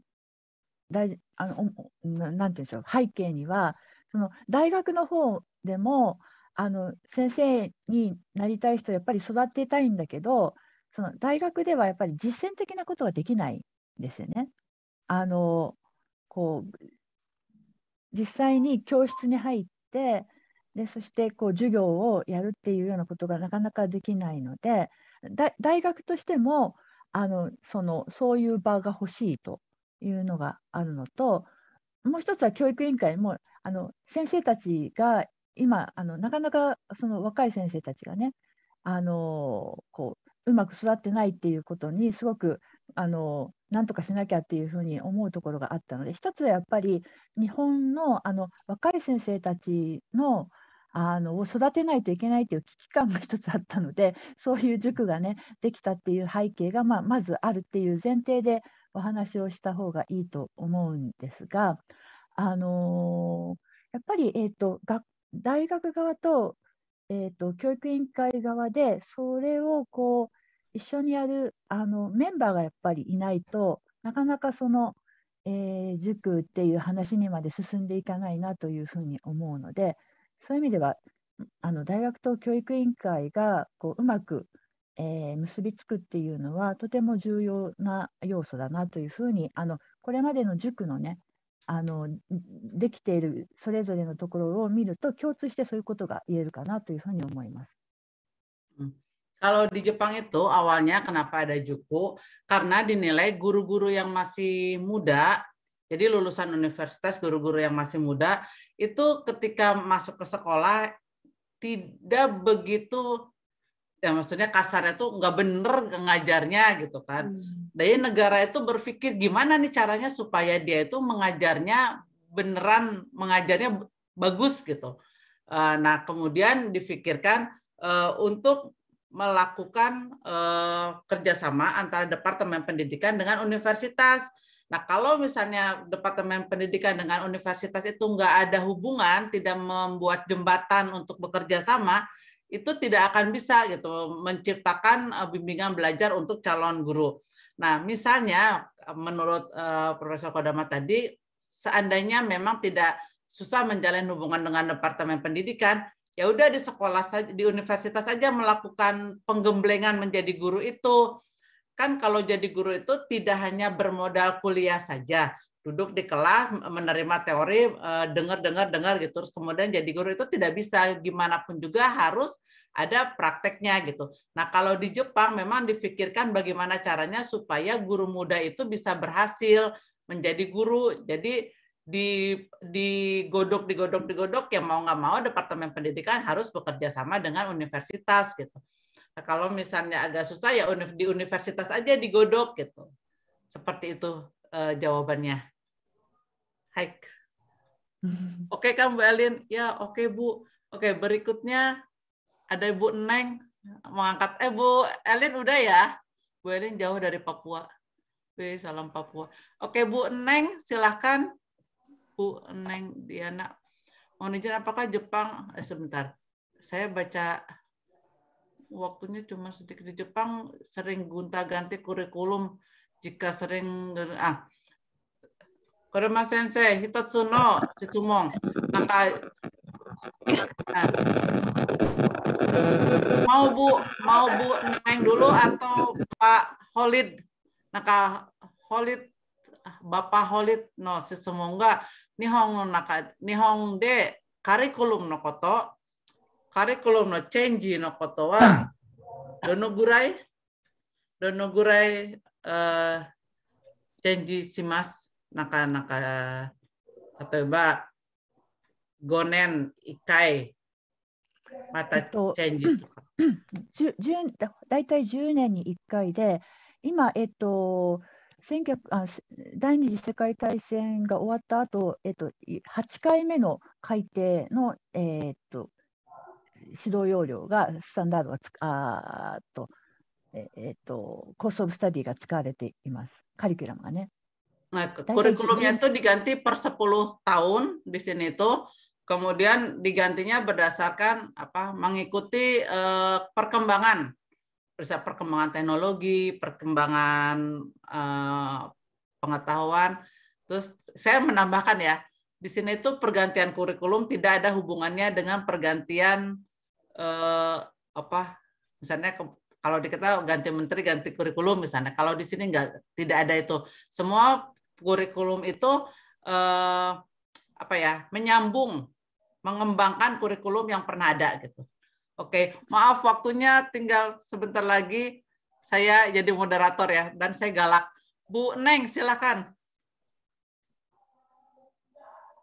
大あのななんていうんでしょう背景にはその大学の方でもあの先生になりたい人やっぱり育てたいんだけどその大学ではやっぱり実践的なことができないんですよね。あのこう実際に教室に入ってでそしてこう授業をやるっていうようなことがなかなかできないので大学としてもあのそのそういう場が欲しいというのがあるのともう一つは教育委員会もあの先生たちが今あのなかなかその若い先生たちがねあのこううまく育ってないっていうことにすごくあのなんとかしなきゃっていうふうに思うところがあったので一つはやっぱり日本のあの若い先生たちのあのを育てないといけないという危機感が一つあったのでそういう塾がねできたっていう背景が、まあ、まずあるっていう前提でお話をした方がいいと思うんですが、あのー、やっぱり、えーと、学大学側と,、えーと、教育委員会側でそれをこう一緒にやるあのメンバーがやっぱりいないとなかなかその、えー、塾っていう話にまで進んでいかないなというふうに思うのでそういう意味ではあの大学と教育委員会がこううまく、えー、結びつくっていうのはとても重要な要素だなというふうにあのこれまでの塾のねあのできているそれぞれのところを見ると共通してそういうことが言えるかなというふうに思います。Kalau di Jepang itu awalnya kenapa ada juku? Karena dinilai guru-guru yang masih muda, jadi lulusan universitas guru-guru yang masih muda itu ketika masuk ke sekolah tidak begitu ya maksudnya kasarnya tuh nggak bener ngajarnya gitu kan. Hmm. Dari negara itu berpikir gimana nih caranya supaya dia itu mengajarnya beneran mengajarnya bagus gitu. Eh, nah kemudian difikirkan eh, untuk melakukan eh, kerjasama antara Departemen Pendidikan dengan Universitas. Nah, kalau misalnya Departemen Pendidikan dengan Universitas itu nggak ada hubungan, tidak membuat jembatan untuk bekerja sama, itu tidak akan bisa gitu menciptakan eh, bimbingan belajar untuk calon guru. Nah, misalnya eh, menurut eh, Profesor Kodama tadi, seandainya memang tidak susah menjalin hubungan dengan Departemen Pendidikan, ya udah di sekolah saja, di universitas saja melakukan penggemblengan menjadi guru itu. Kan kalau jadi guru itu tidak hanya bermodal kuliah saja, duduk di kelas menerima teori e, dengar dengar dengar gitu terus kemudian jadi guru itu tidak bisa gimana pun juga harus ada prakteknya gitu. Nah kalau di Jepang memang difikirkan bagaimana caranya supaya guru muda itu bisa berhasil menjadi guru. Jadi di digodok digodok digodok ya mau nggak mau departemen pendidikan harus bekerja sama dengan universitas gitu. Nah, kalau misalnya agak susah ya di universitas aja digodok gitu. Seperti itu uh, jawabannya. Hike. Oke okay, kan Bu Elin? Ya oke okay, Bu. Oke okay, berikutnya ada Ibu Neng mengangkat. Eh Bu Elin udah ya? Bu Elin jauh dari Papua. Oke, salam Papua. Oke Bu Neng silahkan. Bu Neng Diana. Mohon izin apakah Jepang? Eh, sebentar. Saya baca waktunya cuma sedikit di Jepang sering gonta-ganti kurikulum jika sering ah Kuruma sensei, no Naka, mau Bu, mau Bu Neng dulu atau Pak Holid? Naka Holid, Bapak Holid no shitsumon ga nihong naka nihong de kurikulum no koto, kurikulum no change no koto wa ah. dono gurai, dono gurai 展示します。なかなか、例えば5年1回、また展示とか。えっと、だ大体10年に1回で、今、えっと、あ第二次世界大戦が終わった後、えっと8回目の改定の、えっと指導要領がスタンダードがつあとええー、っとコースオブスタディが使われています。カリキュラムがね。Nah, kurikulumnya itu diganti per 10 tahun di sini itu. Kemudian digantinya berdasarkan apa? mengikuti uh, perkembangan. Bisa perkembangan teknologi, perkembangan uh, pengetahuan. Terus saya menambahkan ya, di sini itu pergantian kurikulum tidak ada hubungannya dengan pergantian uh, apa? misalnya ke, kalau di kita ganti menteri, ganti kurikulum misalnya. Kalau di sini nggak tidak ada itu. Semua kurikulum itu eh, apa ya menyambung, mengembangkan kurikulum yang pernah ada gitu. Oke, maaf waktunya tinggal sebentar lagi. Saya jadi moderator ya dan saya galak. Bu Neng, silakan.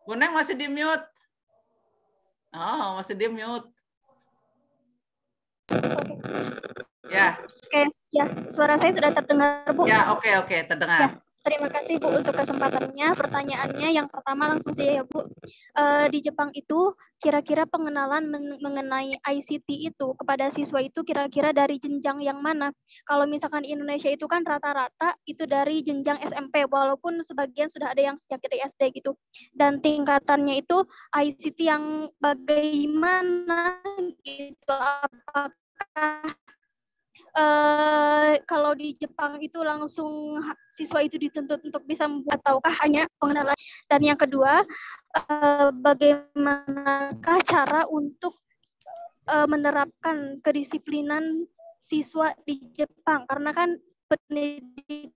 Bu Neng masih di mute. Oh, masih di mute. Ya. Oke, ya suara saya sudah terdengar Bu. Ya, oke oke terdengar. Ya. Terima kasih Bu untuk kesempatannya. Pertanyaannya yang pertama langsung saja, ya Bu. E, di Jepang itu kira-kira pengenalan men mengenai ICT itu kepada siswa itu kira-kira dari jenjang yang mana? Kalau misalkan Indonesia itu kan rata-rata itu dari jenjang SMP walaupun sebagian sudah ada yang sejak dari SD gitu. Dan tingkatannya itu ICT yang bagaimana gitu apakah Eh, kalau di Jepang itu langsung siswa itu dituntut untuk bisa membuat ataukah hanya pengenalan dan yang kedua eh, bagaimanakah cara untuk eh, menerapkan kedisiplinan siswa di Jepang karena kan pendidikan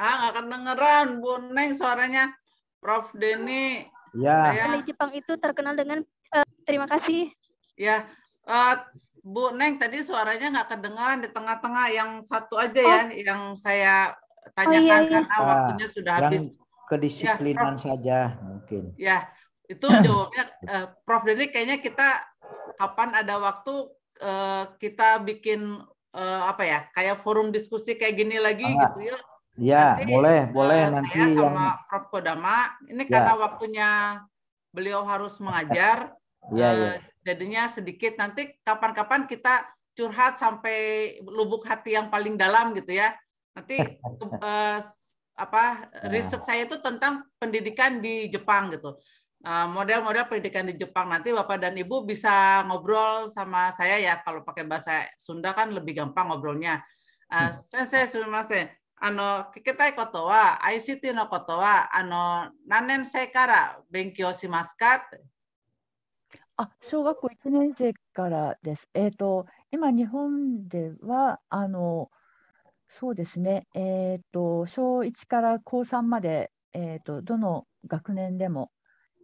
Ah, nggak kedengeran, Bu Neng suaranya Prof Denny Ya. Saya... Jepang itu terkenal dengan Eh, terima kasih. Ya, uh, Bu Neng tadi suaranya nggak kedengaran di tengah-tengah yang satu aja ya, oh. ya yang saya oh, tanyakan oh, iya, iya. karena ah, waktunya sudah yang habis. Kedisiplinan ya, Prof. saja mungkin. Ya, itu jawabnya uh, Prof Denny, kayaknya kita kapan ada waktu uh, kita bikin uh, apa ya kayak forum diskusi kayak gini lagi ah. gitu ya. Iya, boleh, boleh nanti sama yang... sama Prof Kodama ini ya. karena waktunya beliau harus mengajar Iya, uh, iya. jadinya sedikit nanti kapan-kapan kita curhat sampai lubuk hati yang paling dalam gitu ya nanti uh, apa ya. riset saya itu tentang pendidikan di Jepang gitu eh, model-model pendidikan di Jepang nanti bapak dan ibu bisa ngobrol sama saya ya kalau pakai bahasa Sunda kan lebih gampang ngobrolnya sensei hmm. sumase, ano kita koto wa ICT no koto wa ano nanen sekara si shimasu あ小学校1年生からです。えーと、今、日本ではあのそうですね、えーと、小1から高3まで、えーと、どの学年でも、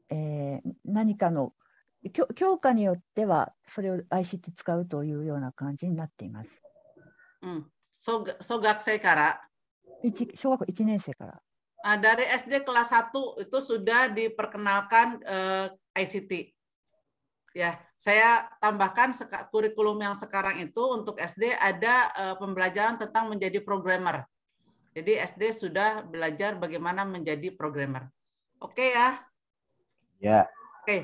えー、何かの教教科によってはそれを ICT 使うというような感じになっています。うん、小小学生から小学校1年生から。あ、誰 SD kelas 1 itu sudah diperkenalkan uh, ICT. Ya, saya tambahkan kurikulum yang sekarang itu untuk SD ada eh, pembelajaran tentang menjadi programmer. Jadi SD sudah belajar bagaimana menjadi programmer. Oke okay, ya? Ya. Oke. Okay.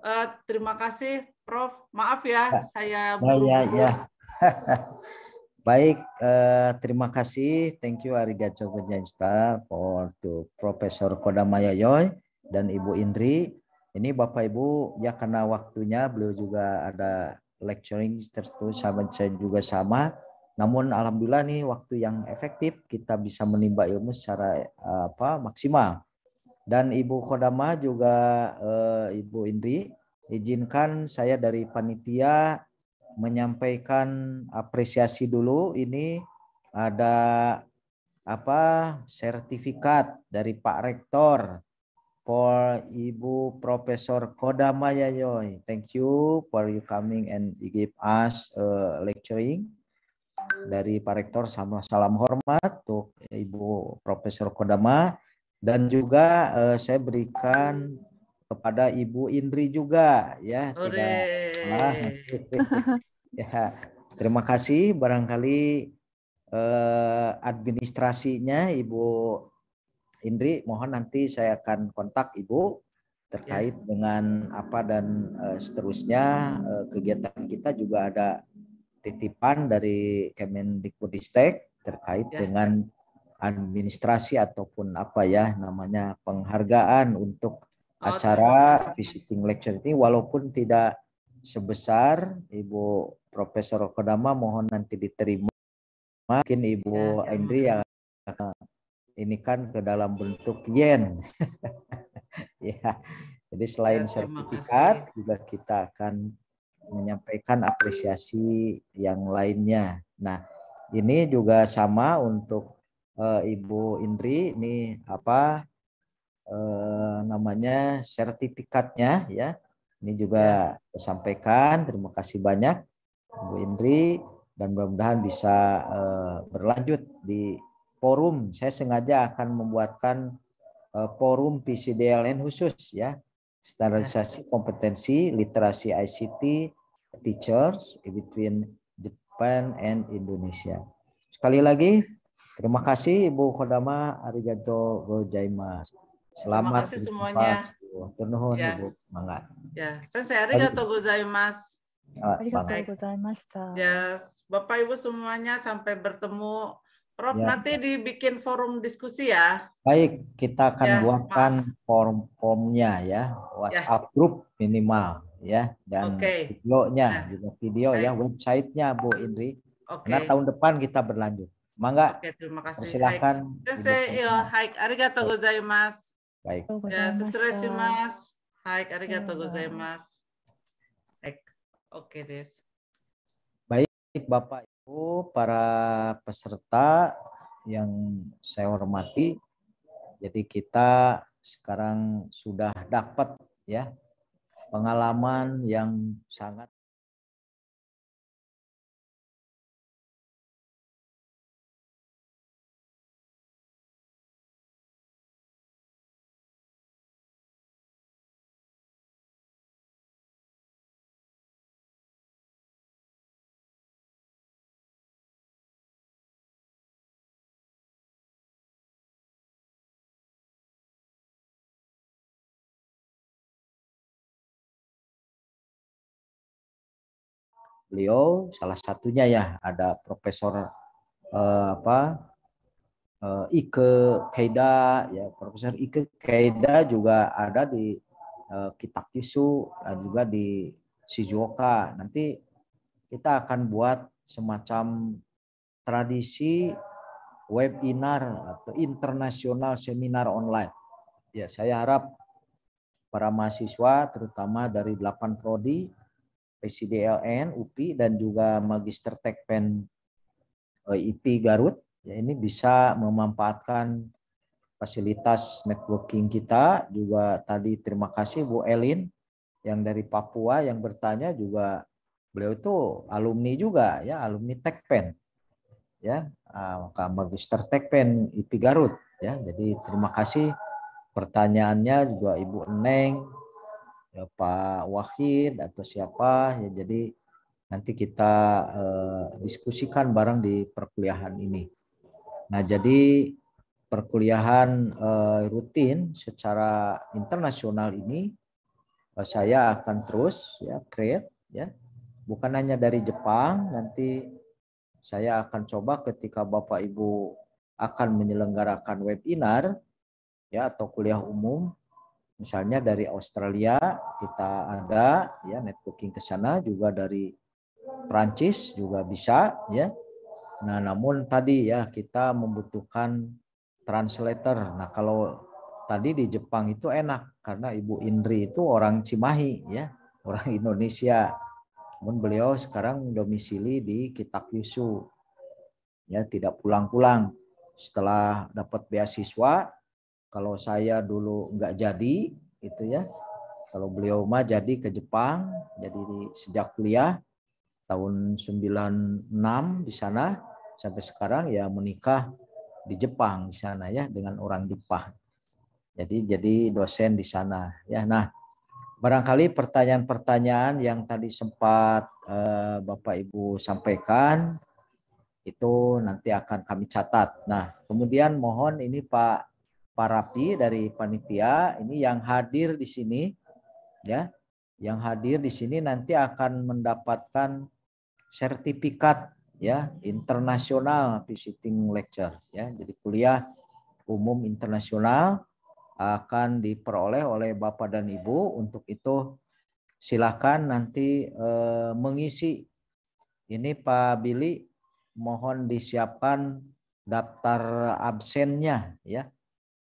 Uh, eh, terima kasih, Prof. Maaf ya, ya. saya ya, Ya, ya. Baik, eh, terima kasih. Thank you Ariga Gojaista for to Profesor Yoy dan Ibu Indri. Ini Bapak Ibu ya karena waktunya beliau juga ada lecturing tertentu sama saya juga sama. Namun alhamdulillah nih waktu yang efektif kita bisa menimba ilmu secara eh, apa maksimal. Dan Ibu Kodama juga eh, Ibu Indri izinkan saya dari panitia menyampaikan apresiasi dulu ini ada apa sertifikat dari Pak Rektor for Ibu Profesor Kodamaya Yoy. Thank you for you coming and you give us a uh, lecturing dari Pak Rektor sama salam hormat untuk Ibu Profesor Kodama dan juga uh, saya berikan kepada Ibu Indri juga ya tidak ya terima kasih barangkali uh, administrasinya Ibu Indri, mohon nanti saya akan kontak Ibu terkait ya. dengan apa dan uh, seterusnya uh, kegiatan kita juga ada titipan dari Kemen Dikbudistek terkait ya. dengan administrasi ataupun apa ya namanya penghargaan untuk oh, acara ya. visiting lecture ini walaupun tidak sebesar Ibu Profesor Kodama mohon nanti diterima mungkin Ibu ya, Indri yang eh, ini kan ke dalam bentuk yen. ya. Jadi selain ya, sertifikat juga kita akan menyampaikan apresiasi yang lainnya. Nah, ini juga sama untuk uh, Ibu Indri ini apa uh, namanya sertifikatnya ya. Ini juga ya. saya sampaikan terima kasih banyak Ibu Indri dan mudah-mudahan bisa uh, berlanjut di forum. Saya sengaja akan membuatkan eh, forum PCDLN khusus ya. Standarisasi kompetensi literasi ICT teachers between Japan and Indonesia. Sekali lagi terima kasih Ibu Kodama arigato gozaimasu. Selamat terima kasih semuanya. Ternuhun ya. Ibu semangat. Ya, saya arigato gozaimasu. Arigato gozaimasu. Ya, Bapak Ibu semuanya sampai bertemu Prof, ya. nanti dibikin forum diskusi ya. Baik, kita akan ya, buatkan form-formnya ya. ya, WhatsApp ya. group minimal ya, dan okay. videonya, ya. juga video okay. ya, websitenya Bu Indri. Okay. Karena tahun depan kita berlanjut. Mangga. Oke, okay, terima kasih. Silakan. Iya, Hai, arigato gozaimasu. Baik. Ya, mas. Hai, arigato iya. gozaimasu. Oke, okay, Baik, Bapak. Para peserta yang saya hormati, jadi kita sekarang sudah dapat ya pengalaman yang sangat beliau salah satunya ya ada Profesor eh, apa eh, Ike Kaida ya Profesor Ike Kaida juga ada di eh, Kitakyusu dan juga di Shizuoka. Nanti kita akan buat semacam tradisi webinar atau internasional seminar online. Ya, saya harap para mahasiswa terutama dari 8 prodi PCDLN UPI dan juga Magister Tekpen eh, IP Garut ya ini bisa memanfaatkan fasilitas networking kita juga tadi terima kasih Bu Elin yang dari Papua yang bertanya juga beliau itu alumni juga ya alumni Tekpen ya ah, maka Magister Tekpen IP Garut ya jadi terima kasih pertanyaannya juga Ibu Neng ya Pak Wahid atau siapa ya jadi nanti kita eh, diskusikan bareng di perkuliahan ini. Nah, jadi perkuliahan eh, rutin secara internasional ini eh, saya akan terus ya create ya. Bukan hanya dari Jepang, nanti saya akan coba ketika Bapak Ibu akan menyelenggarakan webinar ya atau kuliah umum Misalnya dari Australia kita ada ya networking ke sana juga dari Prancis juga bisa ya. Nah, namun tadi ya kita membutuhkan translator. Nah, kalau tadi di Jepang itu enak karena Ibu Indri itu orang Cimahi ya, orang Indonesia. Namun beliau sekarang domisili di Kitab Yusu. Ya, tidak pulang-pulang. Setelah dapat beasiswa, kalau saya dulu nggak jadi, itu ya. Kalau beliau mah jadi ke Jepang, jadi sejak kuliah tahun 96 di sana sampai sekarang ya menikah di Jepang di sana ya dengan orang Jepang. Jadi jadi dosen di sana ya. Nah, barangkali pertanyaan-pertanyaan yang tadi sempat eh, Bapak Ibu sampaikan itu nanti akan kami catat. Nah, kemudian mohon ini Pak Para Parapi dari panitia ini yang hadir di sini ya yang hadir di sini nanti akan mendapatkan sertifikat ya internasional visiting lecture ya jadi kuliah umum internasional akan diperoleh oleh Bapak dan Ibu untuk itu silakan nanti eh, mengisi ini Pak Billy mohon disiapkan daftar absennya ya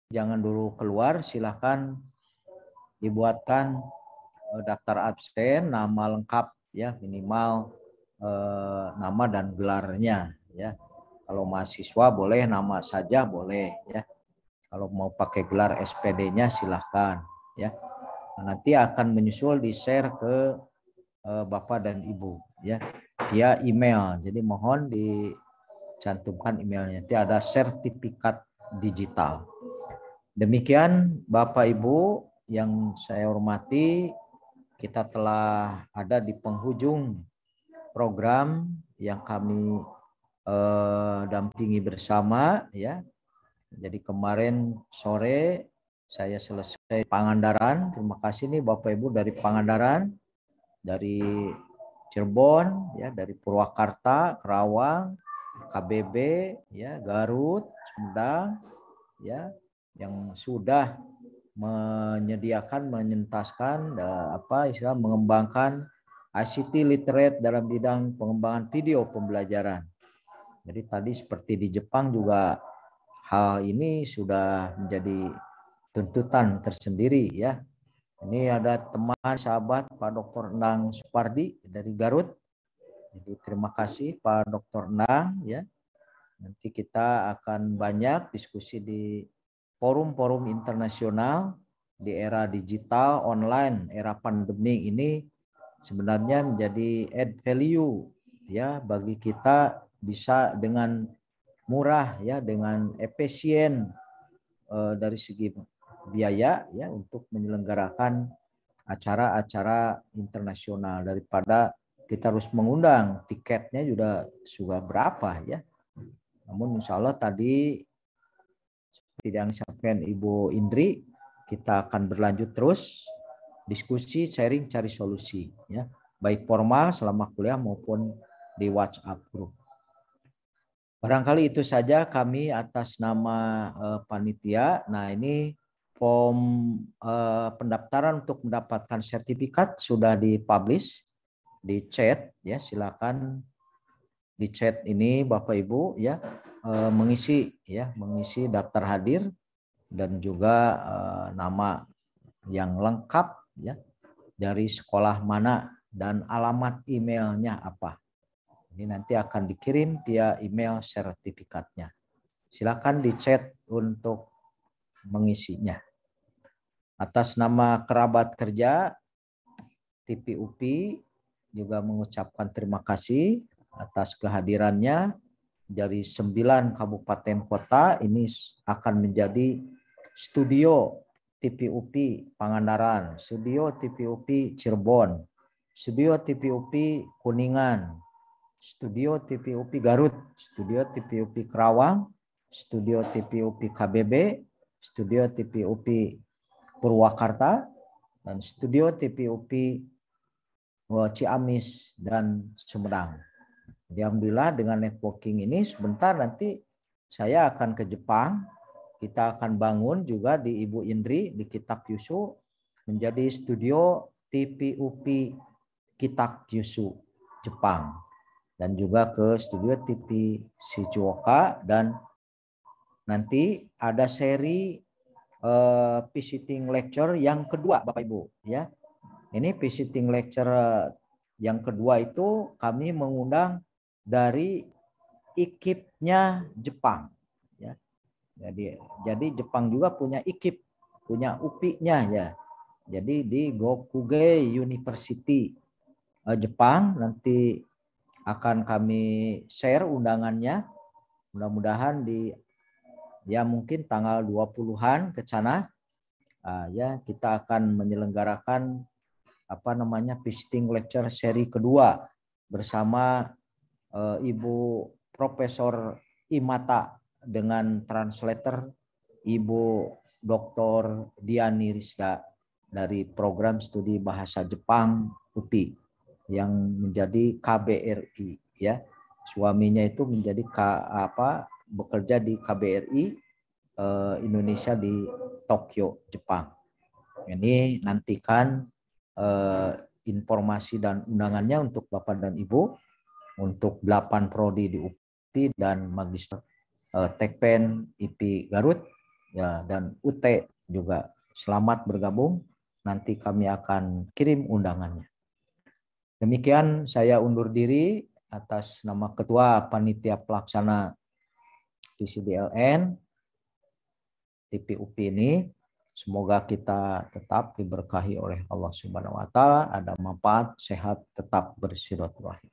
jangan dulu keluar, silahkan dibuatkan eh, daftar absen, nama lengkap ya minimal eh, nama dan gelarnya ya. Kalau mahasiswa boleh nama saja boleh ya. Kalau mau pakai gelar SPD-nya silahkan ya. Nah, nanti akan menyusul di share ke eh, bapak dan ibu ya via email. Jadi mohon dicantumkan emailnya. Nanti ada sertifikat digital. Demikian Bapak Ibu yang saya hormati, kita telah ada di penghujung program yang kami eh, dampingi bersama ya. Jadi kemarin sore saya selesai Pangandaran. Terima kasih nih Bapak Ibu dari Pangandaran, dari Cirebon ya, dari Purwakarta, Kerawang, KBB ya, Garut, Sumedang ya, yang sudah menyediakan menyentaskan eh, apa istilah mengembangkan ICT literate dalam bidang pengembangan video pembelajaran. Jadi tadi seperti di Jepang juga hal ini sudah menjadi tuntutan tersendiri ya. Ini ada teman sahabat Pak Dr. Nang Supardi dari Garut. Jadi terima kasih Pak Dr. Nang ya. Nanti kita akan banyak diskusi di forum-forum internasional di era digital, online, era pandemi ini sebenarnya menjadi add value ya bagi kita bisa dengan murah ya dengan efisien eh, dari segi biaya ya untuk menyelenggarakan acara-acara internasional daripada kita harus mengundang tiketnya juga sudah berapa ya. Namun insya Allah tadi tidak disampaikan Ibu Indri, kita akan berlanjut terus diskusi, sharing, cari solusi ya, baik formal selama kuliah maupun di WhatsApp group. Barangkali itu saja kami atas nama uh, panitia. Nah, ini form uh, pendaftaran untuk mendapatkan sertifikat sudah dipublish di chat ya, silakan di chat ini Bapak Ibu ya Eh, mengisi ya, mengisi daftar hadir dan juga eh, nama yang lengkap ya dari sekolah mana dan alamat emailnya apa. Ini nanti akan dikirim via email sertifikatnya. Silakan dicat untuk mengisinya. Atas nama kerabat kerja TPUP juga mengucapkan terima kasih atas kehadirannya dari sembilan kabupaten kota ini akan menjadi studio TPUP Pangandaran, studio TPUP Cirebon, studio TPUP Kuningan, studio TPUP Garut, studio TPUP Kerawang, studio TPUP KBB, studio TPUP Purwakarta, dan studio TPUP eh, Ciamis dan Sumedang alhamdulillah dengan networking ini sebentar nanti saya akan ke Jepang. Kita akan bangun juga di Ibu Indri di Kitak Yusu menjadi studio TPUP Kitak Yusu Jepang dan juga ke studio TV Shizuoka dan nanti ada seri uh, visiting lecture yang kedua Bapak Ibu ya. Ini visiting lecture eh, yang kedua itu kami mengundang dari ikipnya Jepang. Ya. Jadi, jadi Jepang juga punya ikip, punya upinya ya. Jadi di Gokuge University eh, Jepang nanti akan kami share undangannya. Mudah-mudahan di ya mungkin tanggal 20-an ke sana uh, ya kita akan menyelenggarakan apa namanya visiting lecture seri kedua bersama Eh, Ibu Profesor Imata dengan translator Ibu Dr. Diani dari program studi bahasa Jepang UPI yang menjadi KBRI ya. Suaminya itu menjadi K, apa bekerja di KBRI eh, Indonesia di Tokyo, Jepang. Ini nantikan eh, informasi dan undangannya untuk Bapak dan Ibu untuk 8 prodi di UPI dan magister uh, Tekpen IP Garut ya dan UT juga selamat bergabung. Nanti kami akan kirim undangannya. Demikian saya undur diri atas nama Ketua Panitia Pelaksana TCDLN TPUP ini. Semoga kita tetap diberkahi oleh Allah Subhanahu wa taala, ada manfaat, sehat, tetap bersilaturahim.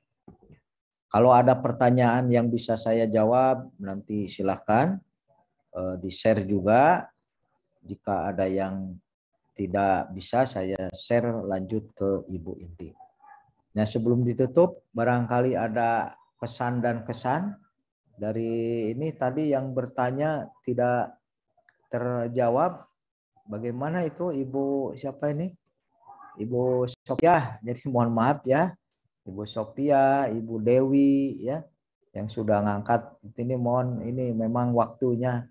Kalau ada pertanyaan yang bisa saya jawab, nanti silahkan eh, di-share juga. Jika ada yang tidak bisa, saya share lanjut ke Ibu Inti. Nah, sebelum ditutup, barangkali ada pesan dan kesan dari ini tadi yang bertanya tidak terjawab. Bagaimana itu Ibu siapa ini? Ibu Sofia, Jadi mohon maaf ya Ibu Sophia, Ibu Dewi ya yang sudah ngangkat ini mohon ini memang waktunya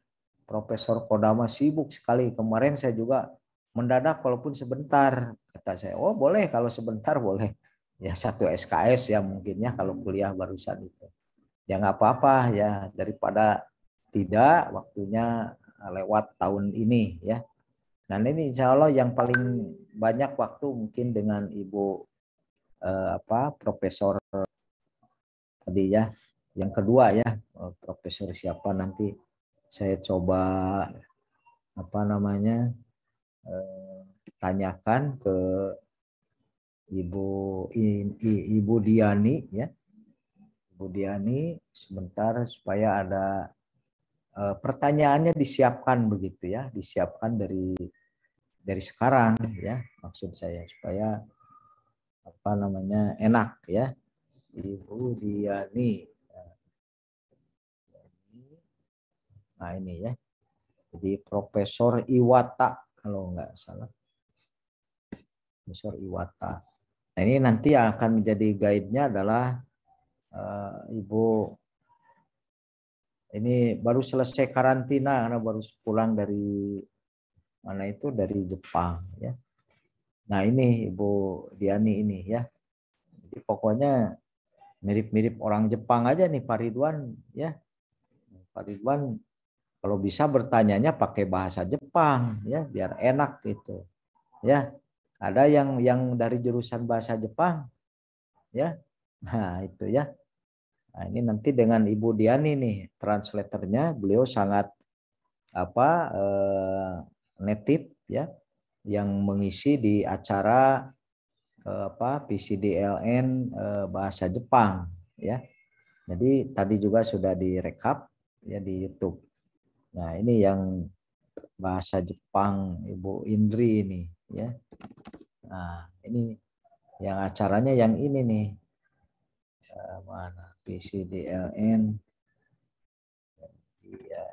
Profesor Kodama sibuk sekali. Kemarin saya juga mendadak walaupun sebentar kata saya oh boleh kalau sebentar boleh ya satu SKS ya mungkinnya kalau kuliah barusan itu ya nggak apa-apa ya daripada tidak waktunya lewat tahun ini ya. Nah ini insya Allah yang paling banyak waktu mungkin dengan Ibu eh, apa profesor tadi ya yang kedua ya eh, profesor siapa nanti saya coba apa namanya eh, tanyakan ke ibu i, i, ibu Diani ya ibu Diani sebentar supaya ada eh, pertanyaannya disiapkan begitu ya disiapkan dari dari sekarang ya maksud saya supaya apa namanya enak ya Ibu Diani nah ini ya jadi Profesor Iwata kalau nggak salah Profesor Iwata nah ini nanti yang akan menjadi guide-nya adalah uh, Ibu ini baru selesai karantina karena baru pulang dari mana itu dari Jepang ya Nah ini Ibu Diani ini ya. Jadi pokoknya mirip-mirip orang Jepang aja nih Pak Ridwan ya. Pak Ridwan kalau bisa bertanyanya pakai bahasa Jepang ya biar enak gitu. Ya. Ada yang yang dari jurusan bahasa Jepang ya. Nah, itu ya. Nah, ini nanti dengan Ibu Diani nih translatornya beliau sangat apa eh, native ya yang mengisi di acara eh, apa PCDLN eh, bahasa Jepang ya. Jadi tadi juga sudah direkap ya di YouTube. Nah, ini yang bahasa Jepang Ibu Indri ini ya. Nah, ini yang acaranya yang ini nih. Eh, mana PCDLN ya,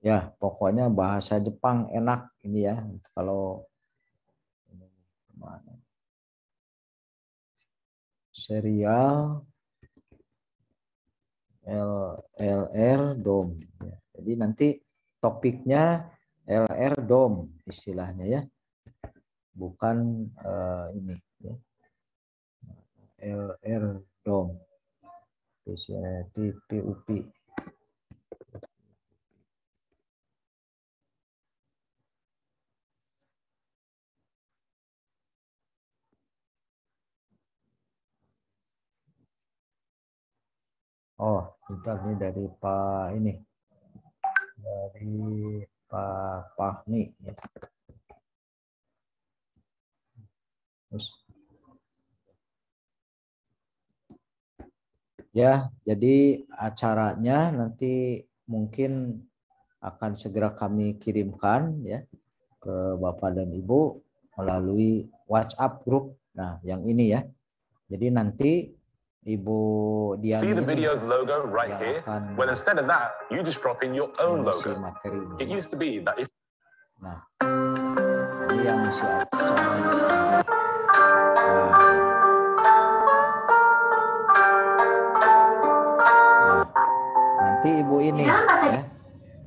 ya pokoknya bahasa Jepang enak ini ya kalau mana serial LLR dom ya, jadi nanti topiknya LR dom istilahnya ya bukan uh, ini ya. LR dom PCT PUP Oh, kita ini dari Pak ini. Dari Pak Fahmi ya. Terus. Ya, jadi acaranya nanti mungkin akan segera kami kirimkan ya ke Bapak dan Ibu melalui WhatsApp grup. Nah, yang ini ya. Jadi nanti Ibu Dian See the video's logo right here? Well, instead of that, you just drop in your own logo. It used to be that if... Nah, dia nah, nanti ibu ini ya, ya.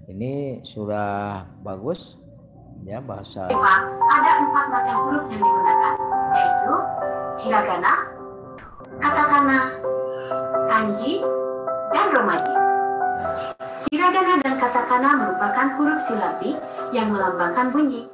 ini sudah bagus ya bahasa ada empat macam huruf yang digunakan yaitu hiragana katakana kanji dan romaji. Hiragana dan katakana merupakan huruf silabi yang melambangkan bunyi